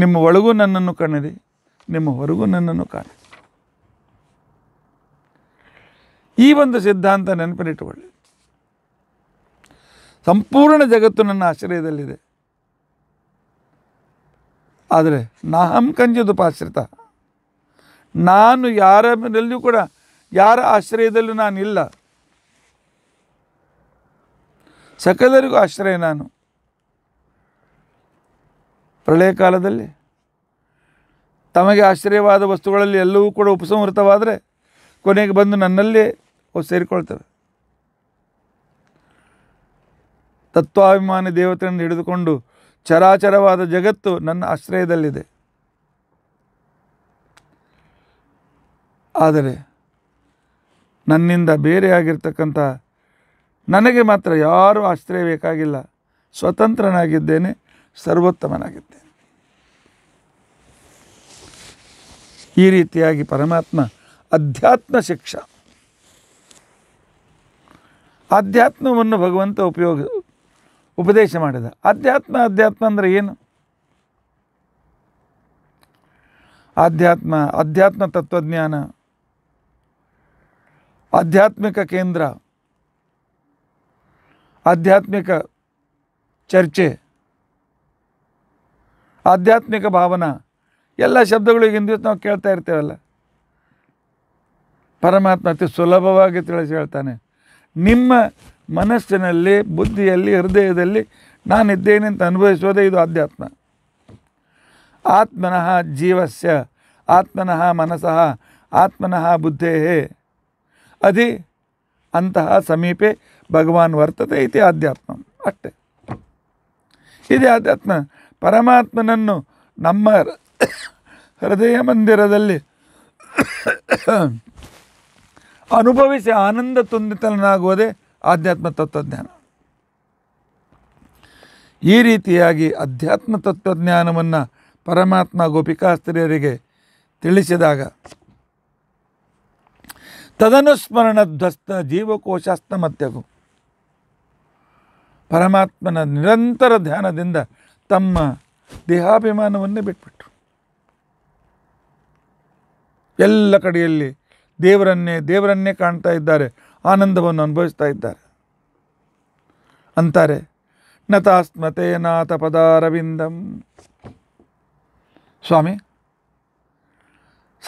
ನಿಮ್ಮ ಒಳಗೂ ನನ್ನನ್ನು ಕಾಣಿರಿ ನಿಮ್ಮ ಹೊರಗೂ ನನ್ನನ್ನು ಕಾಣೆ ಈ ಒಂದು ಸಿದ್ಧಾಂತ ನೆನಪಿನಿಟ್ಟುಕೊಳ್ಳಿ ಸಂಪೂರ್ಣ ಜಗತ್ತು ನನ್ನ ಆಶ್ರಯದಲ್ಲಿದೆ ಆದರೆ ನಾಹಂ ಪಾಶ್ರಿತ ನಾನು ಯಾರ ಕೂಡ ಯಾರ ಆಶ್ರಯದಲ್ಲೂ ನಾನಿಲ್ಲ ಸಕಲರಿಗೂ ಆಶ್ರಯ ನಾನು ಪ್ರಳಯ ಕಾಲದಲ್ಲಿ ತಮಗೆ ಆಶ್ರಯವಾದ ವಸ್ತುಗಳಲ್ಲಿ ಎಲ್ಲವೂ ಕೂಡ ಉಪಸಂಹೃತವಾದರೆ ಕೊನೆಗೆ ಬಂದು ನನ್ನಲ್ಲೇ ಸೇರಿಕೊಳ್ತವೆ ತತ್ವಾಭಿಮಾನಿ ದೇವತೆಯನ್ನು ಹಿಡಿದುಕೊಂಡು ಚರಾಚರವಾದ ಜಗತ್ತು ನನ್ನ ಆಶ್ರಯದಲ್ಲಿದೆ ಆದರೆ ನನ್ನಿಂದ ಬೇರೆಯಾಗಿರ್ತಕ್ಕಂಥ ನನಗೆ ಮಾತ್ರ ಯಾರೂ ಆಶ್ರಯ ಬೇಕಾಗಿಲ್ಲ ಸ್ವತಂತ್ರನಾಗಿದ್ದೇನೆ ಸರ್ವೋತ್ತಮನಾಗಿದ್ದೇನೆ ಈ ರೀತಿಯಾಗಿ ಪರಮಾತ್ಮ ಅಧ್ಯಾತ್ಮ ಶಿಕ್ಷ ಆಧ್ಯಾತ್ಮವನ್ನು ಭಗವಂತ ಉಪಯೋಗ ಉಪದೇಶ ಮಾಡಿದ ಅಧ್ಯಾತ್ಮ ಅಧ್ಯಾತ್ಮ ಅಂದರೆ ಏನು ಆಧ್ಯಾತ್ಮ ಅಧ್ಯಾತ್ಮ ತತ್ವಜ್ಞಾನ ಆಧ್ಯಾತ್ಮಿಕ ಕೇಂದ್ರ ಆಧ್ಯಾತ್ಮಿಕ ಚರ್ಚೆ ಆಧ್ಯಾತ್ಮಿಕ ಭಾವನಾ ಎಲ್ಲ ಶಬ್ದಗಳು ಈಗಿನ ನಾವು ಕೇಳ್ತಾ ಇರ್ತೇವಲ್ಲ ಪರಮಾತ್ಮ ಅತಿ ಸುಲಭವಾಗಿ ತಿಳಿಸಿ ಹೇಳ್ತಾನೆ ನಿಮ್ಮ ಮನಸ್ಸಿನಲ್ಲಿ ಬುದ್ಧಿಯಲ್ಲಿ ಹೃದಯದಲ್ಲಿ ನಾನಿದ್ದೇನೆ ಅಂತ ಅನುಭವಿಸೋದೇ ಇದು ಆಧ್ಯಾತ್ಮ ಆತ್ಮನಃ ಜೀವಸ್ಯ ಆತ್ಮನಃ ಮನಸಃ ಆತ್ಮನಃ ಬುದ್ಧೇ ಅದಿ ಅಂತಹ ಸಮೀಪೆ ಭಗವಾನ್ ವರ್ತದೆ ಇತಿ ಆಧ್ಯಾತ್ಮ ಅಷ್ಟೆ ಇದು ಆಧ್ಯಾತ್ಮ ಪರಮಾತ್ಮನನ್ನು ನಮ್ಮ ಹೃದಯ ಮಂದಿರದಲ್ಲಿ ಅನುಭವಿಸಿ ಆನಂದ ತುಂದಿತನಾಗುವುದೇ ಆಧ್ಯಾತ್ಮ ತತ್ವಜ್ಞಾನ ಈ ರೀತಿಯಾಗಿ ಅಧ್ಯಾತ್ಮ ತತ್ವಜ್ಞಾನವನ್ನು ಪರಮಾತ್ಮ ಗೋಪಿಕಾಸ್ತ್ರೀಯರಿಗೆ ತಿಳಿಸಿದಾಗ ತದನುಸ್ಮರಣಧ್ವಸ್ತ ಮತ್ಯಗು ಪರಮಾತ್ಮನ ನಿರಂತರ ಧ್ಯಾನದಿಂದ ತಮ್ಮ ದೇಹಾಭಿಮಾನವನ್ನೇ ಬಿಟ್ಬಿಟ್ರು ಎಲ್ಲ ಕಡೆಯಲ್ಲಿ ದೇವರನ್ನೇ ದೇವರನ್ನೇ ಕಾಣ್ತಾ ಇದ್ದಾರೆ ಆನಂದವನ್ನು ಅನುಭವಿಸ್ತಾ ಇದ್ದಾರೆ ಅಂತಾರೆ ನತಾಸ್ಮತೆ ನಾಥ ಪದಾರವಿಂದಂ ಸ್ವಾಮಿ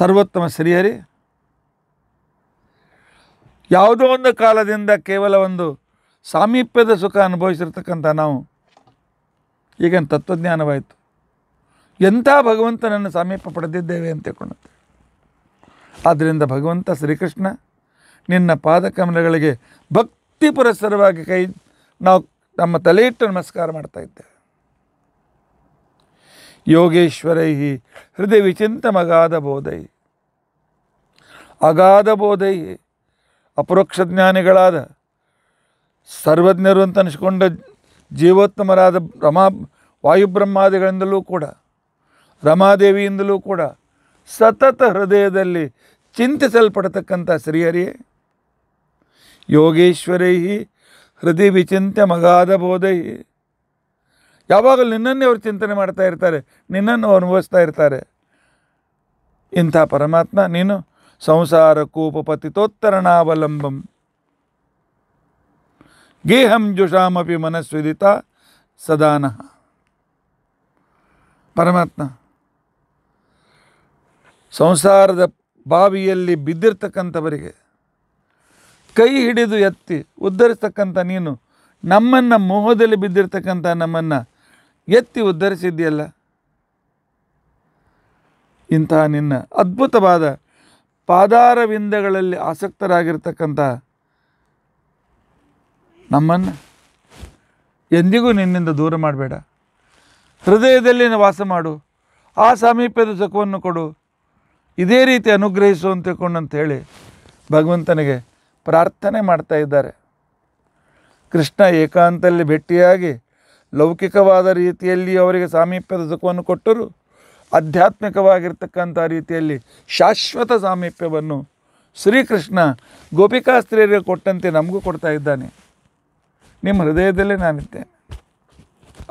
ಸರ್ವೋತ್ತಮ ಶ್ರೀಹರಿ ಯಾವುದೋ ಒಂದು ಕಾಲದಿಂದ ಕೇವಲ ಒಂದು ಸಾಮೀಪ್ಯದ ಸುಖ ಅನುಭವಿಸಿರ್ತಕ್ಕಂಥ ನಾವು ಈಗೇನು ತತ್ವಜ್ಞಾನವಾಯಿತು ಎಂಥ ಭಗವಂತನನ್ನು ಸಮೀಪ ಪಡೆದಿದ್ದೇವೆ ಅಂತ ತಿಳ್ಕೊಂಡಂತೆ ಆದ್ದರಿಂದ ಭಗವಂತ ಶ್ರೀಕೃಷ್ಣ ನಿನ್ನ ಪಾದಕಮಲಗಳಿಗೆ ಭಕ್ತಿ ಪುರಸ್ಸರವಾಗಿ ಕೈ ನಾವು ನಮ್ಮ ತಲೆಯಿಟ್ಟು ನಮಸ್ಕಾರ ಮಾಡ್ತಾ ಇದ್ದೇವೆ ಯೋಗೇಶ್ವರೈ ಹೃದಯ ಮಗಾಧ ಬೋಧೈ ಅಗಾಧ ಬೋಧೈ ಅಪರೋಕ್ಷ ಜ್ಞಾನಿಗಳಾದ ಸರ್ವಜ್ಞರು ಅಂತ ಅನಿಸ್ಕೊಂಡ ಜೀವೋತ್ತಮರಾದ ರಮಾ ವಾಯುಬ್ರಹ್ಮಾದಿಗಳಿಂದಲೂ ಕೂಡ ರಮಾದೇವಿಯಿಂದಲೂ ಕೂಡ ಸತತ ಹೃದಯದಲ್ಲಿ ಚಿಂತಿಸಲ್ಪಡತಕ್ಕಂಥ ಶ್ರೀಹರಿಯೇ ಯೋಗೇಶ್ವರೈ ಹೃದಯ ವಿಚಿಂತ್ಯ ಮಗಾಧ ಬೋಧೈ ಯಾವಾಗಲೂ ನಿನ್ನನ್ನೇ ಅವರು ಚಿಂತನೆ ಮಾಡ್ತಾ ಇರ್ತಾರೆ ನಿನ್ನನ್ನು ಅನುಭವಿಸ್ತಾ ಇರ್ತಾರೆ ಇಂಥ ಪರಮಾತ್ಮ ನೀನು ಸಂಸಾರ ಪತಿತೋತ್ತರಣಾವಲಂಬಂ ಗೇಹಂ ಜುಷಾಮಪಿ ಮನಸ್ವಿದಿತ ಸದಾನಃ ಪರಮಾತ್ಮ ಸಂಸಾರದ ಬಾವಿಯಲ್ಲಿ ಬಿದ್ದಿರ್ತಕ್ಕಂಥವರಿಗೆ ಕೈ ಹಿಡಿದು ಎತ್ತಿ ಉದ್ಧರಿಸ್ತಕ್ಕಂಥ ನೀನು ನಮ್ಮನ್ನು ಮೋಹದಲ್ಲಿ ಬಿದ್ದಿರ್ತಕ್ಕಂಥ ನಮ್ಮನ್ನು ಎತ್ತಿ ಉದ್ಧರಿಸಿದ್ದೀಯಲ್ಲ ಇಂತಹ ನಿನ್ನ ಅದ್ಭುತವಾದ ಪಾದಾರವಿಂದಗಳಲ್ಲಿ ಆಸಕ್ತರಾಗಿರ್ತಕ್ಕಂಥ ನಮ್ಮನ್ನು ಎಂದಿಗೂ ನಿನ್ನಿಂದ ದೂರ ಮಾಡಬೇಡ ಹೃದಯದಲ್ಲಿ ವಾಸ ಮಾಡು ಆ ಸಾಮೀಪ್ಯದ ಸುಖವನ್ನು ಕೊಡು ಇದೇ ರೀತಿ ಅನುಗ್ರಹಿಸು ಅಂತ ಹೇಳಿ ಭಗವಂತನಿಗೆ ಪ್ರಾರ್ಥನೆ ಮಾಡ್ತಾ ಇದ್ದಾರೆ ಕೃಷ್ಣ ಏಕಾಂತಲ್ಲಿ ಭೇಟಿಯಾಗಿ ಲೌಕಿಕವಾದ ರೀತಿಯಲ್ಲಿ ಅವರಿಗೆ ಸಾಮೀಪ್ಯದ ಸುಖವನ್ನು ಕೊಟ್ಟರು ಆಧ್ಯಾತ್ಮಿಕವಾಗಿರ್ತಕ್ಕಂಥ ರೀತಿಯಲ್ಲಿ ಶಾಶ್ವತ ಸಾಮೀಪ್ಯವನ್ನು ಶ್ರೀಕೃಷ್ಣ ಗೋಪಿಕಾಸ್ತ್ರೀಯರಿಗೆ ಕೊಟ್ಟಂತೆ ನಮಗೂ ಕೊಡ್ತಾ ಇದ್ದಾನೆ ನಿಮ್ಮ ಹೃದಯದಲ್ಲೇ ನಾನಿದ್ದೇನೆ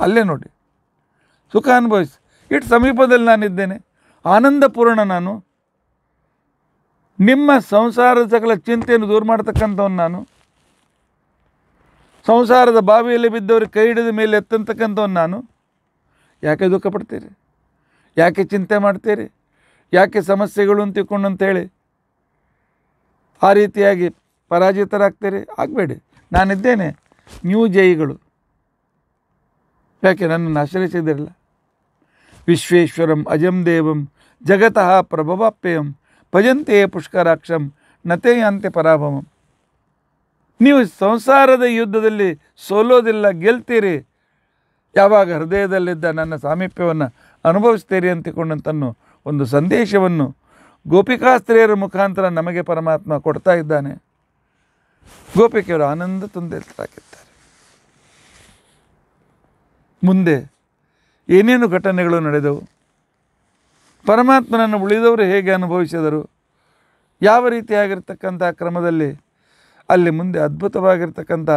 ಅಲ್ಲೇ ನೋಡಿ ಸುಖ ಅನುಭವಿಸಿ ಇಟ್ಟು ಸಮೀಪದಲ್ಲಿ ನಾನಿದ್ದೇನೆ ಆನಂದಪೂರ್ಣ ನಾನು ನಿಮ್ಮ ಸಂಸಾರದ ಸಕಲ ಚಿಂತೆಯನ್ನು ದೂರ ಮಾಡ್ತಕ್ಕಂಥವ್ನು ನಾನು ಸಂಸಾರದ ಬಾವಿಯಲ್ಲಿ ಬಿದ್ದವರು ಕೈ ಹಿಡಿದ ಮೇಲೆ ಎತ್ತಂತಕ್ಕಂಥವ್ನು ನಾನು ಯಾಕೆ ದುಃಖ ಪಡ್ತೀರಿ ಯಾಕೆ ಚಿಂತೆ ಮಾಡ್ತೀರಿ ಯಾಕೆ ಸಮಸ್ಯೆಗಳು ಅಂತ ಹೇಳಿ ಆ ರೀತಿಯಾಗಿ ಪರಾಜಿತರಾಗ್ತೀರಿ ಆಗಬೇಡಿ ನಾನಿದ್ದೇನೆ ನ್ಯೂ ಜೈಗಳು ಯಾಕೆ ನನ್ನನ್ನು ಆಶ್ರಯಿಸಿದಿರಲ್ಲ ವಿಶ್ವೇಶ್ವರಂ ಅಜಂ ದೇವಂ ಜಗತಃ ಪ್ರಭವಾಪ್ಯಯಂ ಭಜಂತೆ ಪುಷ್ಕರಾಕ್ಷಂ ನತೆ ಅಂತೆ ಪರಾಭವಂ ನೀವು ಸಂಸಾರದ ಯುದ್ಧದಲ್ಲಿ ಸೋಲೋದಿಲ್ಲ ಗೆಲ್ತೀರಿ ಯಾವಾಗ ಹೃದಯದಲ್ಲಿದ್ದ ನನ್ನ ಸಾಮೀಪ್ಯವನ್ನು ಅನುಭವಿಸ್ತೀರಿ ಅಂತಿಕೊಂಡಂತನ್ನು ಒಂದು ಸಂದೇಶವನ್ನು ಗೋಪಿಕಾಸ್ತ್ರೀಯರ ಮುಖಾಂತರ ನಮಗೆ ಪರಮಾತ್ಮ ಕೊಡ್ತಾ ಇದ್ದಾನೆ ಗೋಪಿಕೆಯವರು ಆನಂದ ತುಂದೆಲ್ತಾಕಿದ್ದಾರೆ ಮುಂದೆ ಏನೇನು ಘಟನೆಗಳು ನಡೆದವು ಪರಮಾತ್ಮನನ್ನು ಉಳಿದವರು ಹೇಗೆ ಅನುಭವಿಸಿದರು ಯಾವ ರೀತಿಯಾಗಿರ್ತಕ್ಕಂಥ ಕ್ರಮದಲ್ಲಿ ಅಲ್ಲಿ ಮುಂದೆ ಅದ್ಭುತವಾಗಿರ್ತಕ್ಕಂಥ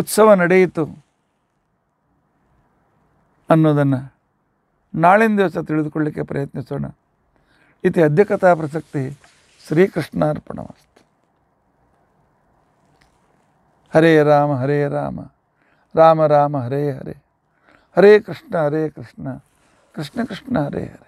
ಉತ್ಸವ ನಡೆಯಿತು ಅನ್ನೋದನ್ನು ನಾಳಿನ ದಿವಸ ತಿಳಿದುಕೊಳ್ಳಿಕ್ಕೆ ಪ್ರಯತ್ನಿಸೋಣ ಇತಿ ಅಧ್ಯಕ್ಷತಾ ಪ್ರಸಕ್ತಿ ಶ್ರೀಕೃಷ್ಣಾರ್ಪಣ ಹರೇ ರಾಮ ಹರೇ ರಾಮ ರಾಮ ರಾಮ ಹರೇ ಹರೇ ಹರೇ ಕೃಷ್ಣ ಹರೇ ಕೃಷ್ಣ ಕೃಷ್ಣ ಕೃಷ್ಣ ಹರೇ ಹರೇ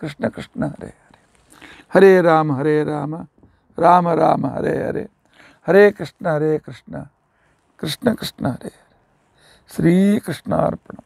कृष्ण कृष्ण हरे हरे हरे राम हरे राम राम राम हरे हरे हरे कृष्ण हरे कृष्ण कृष्ण कृष्ण हरे हरे श्री कृष्णार्पणम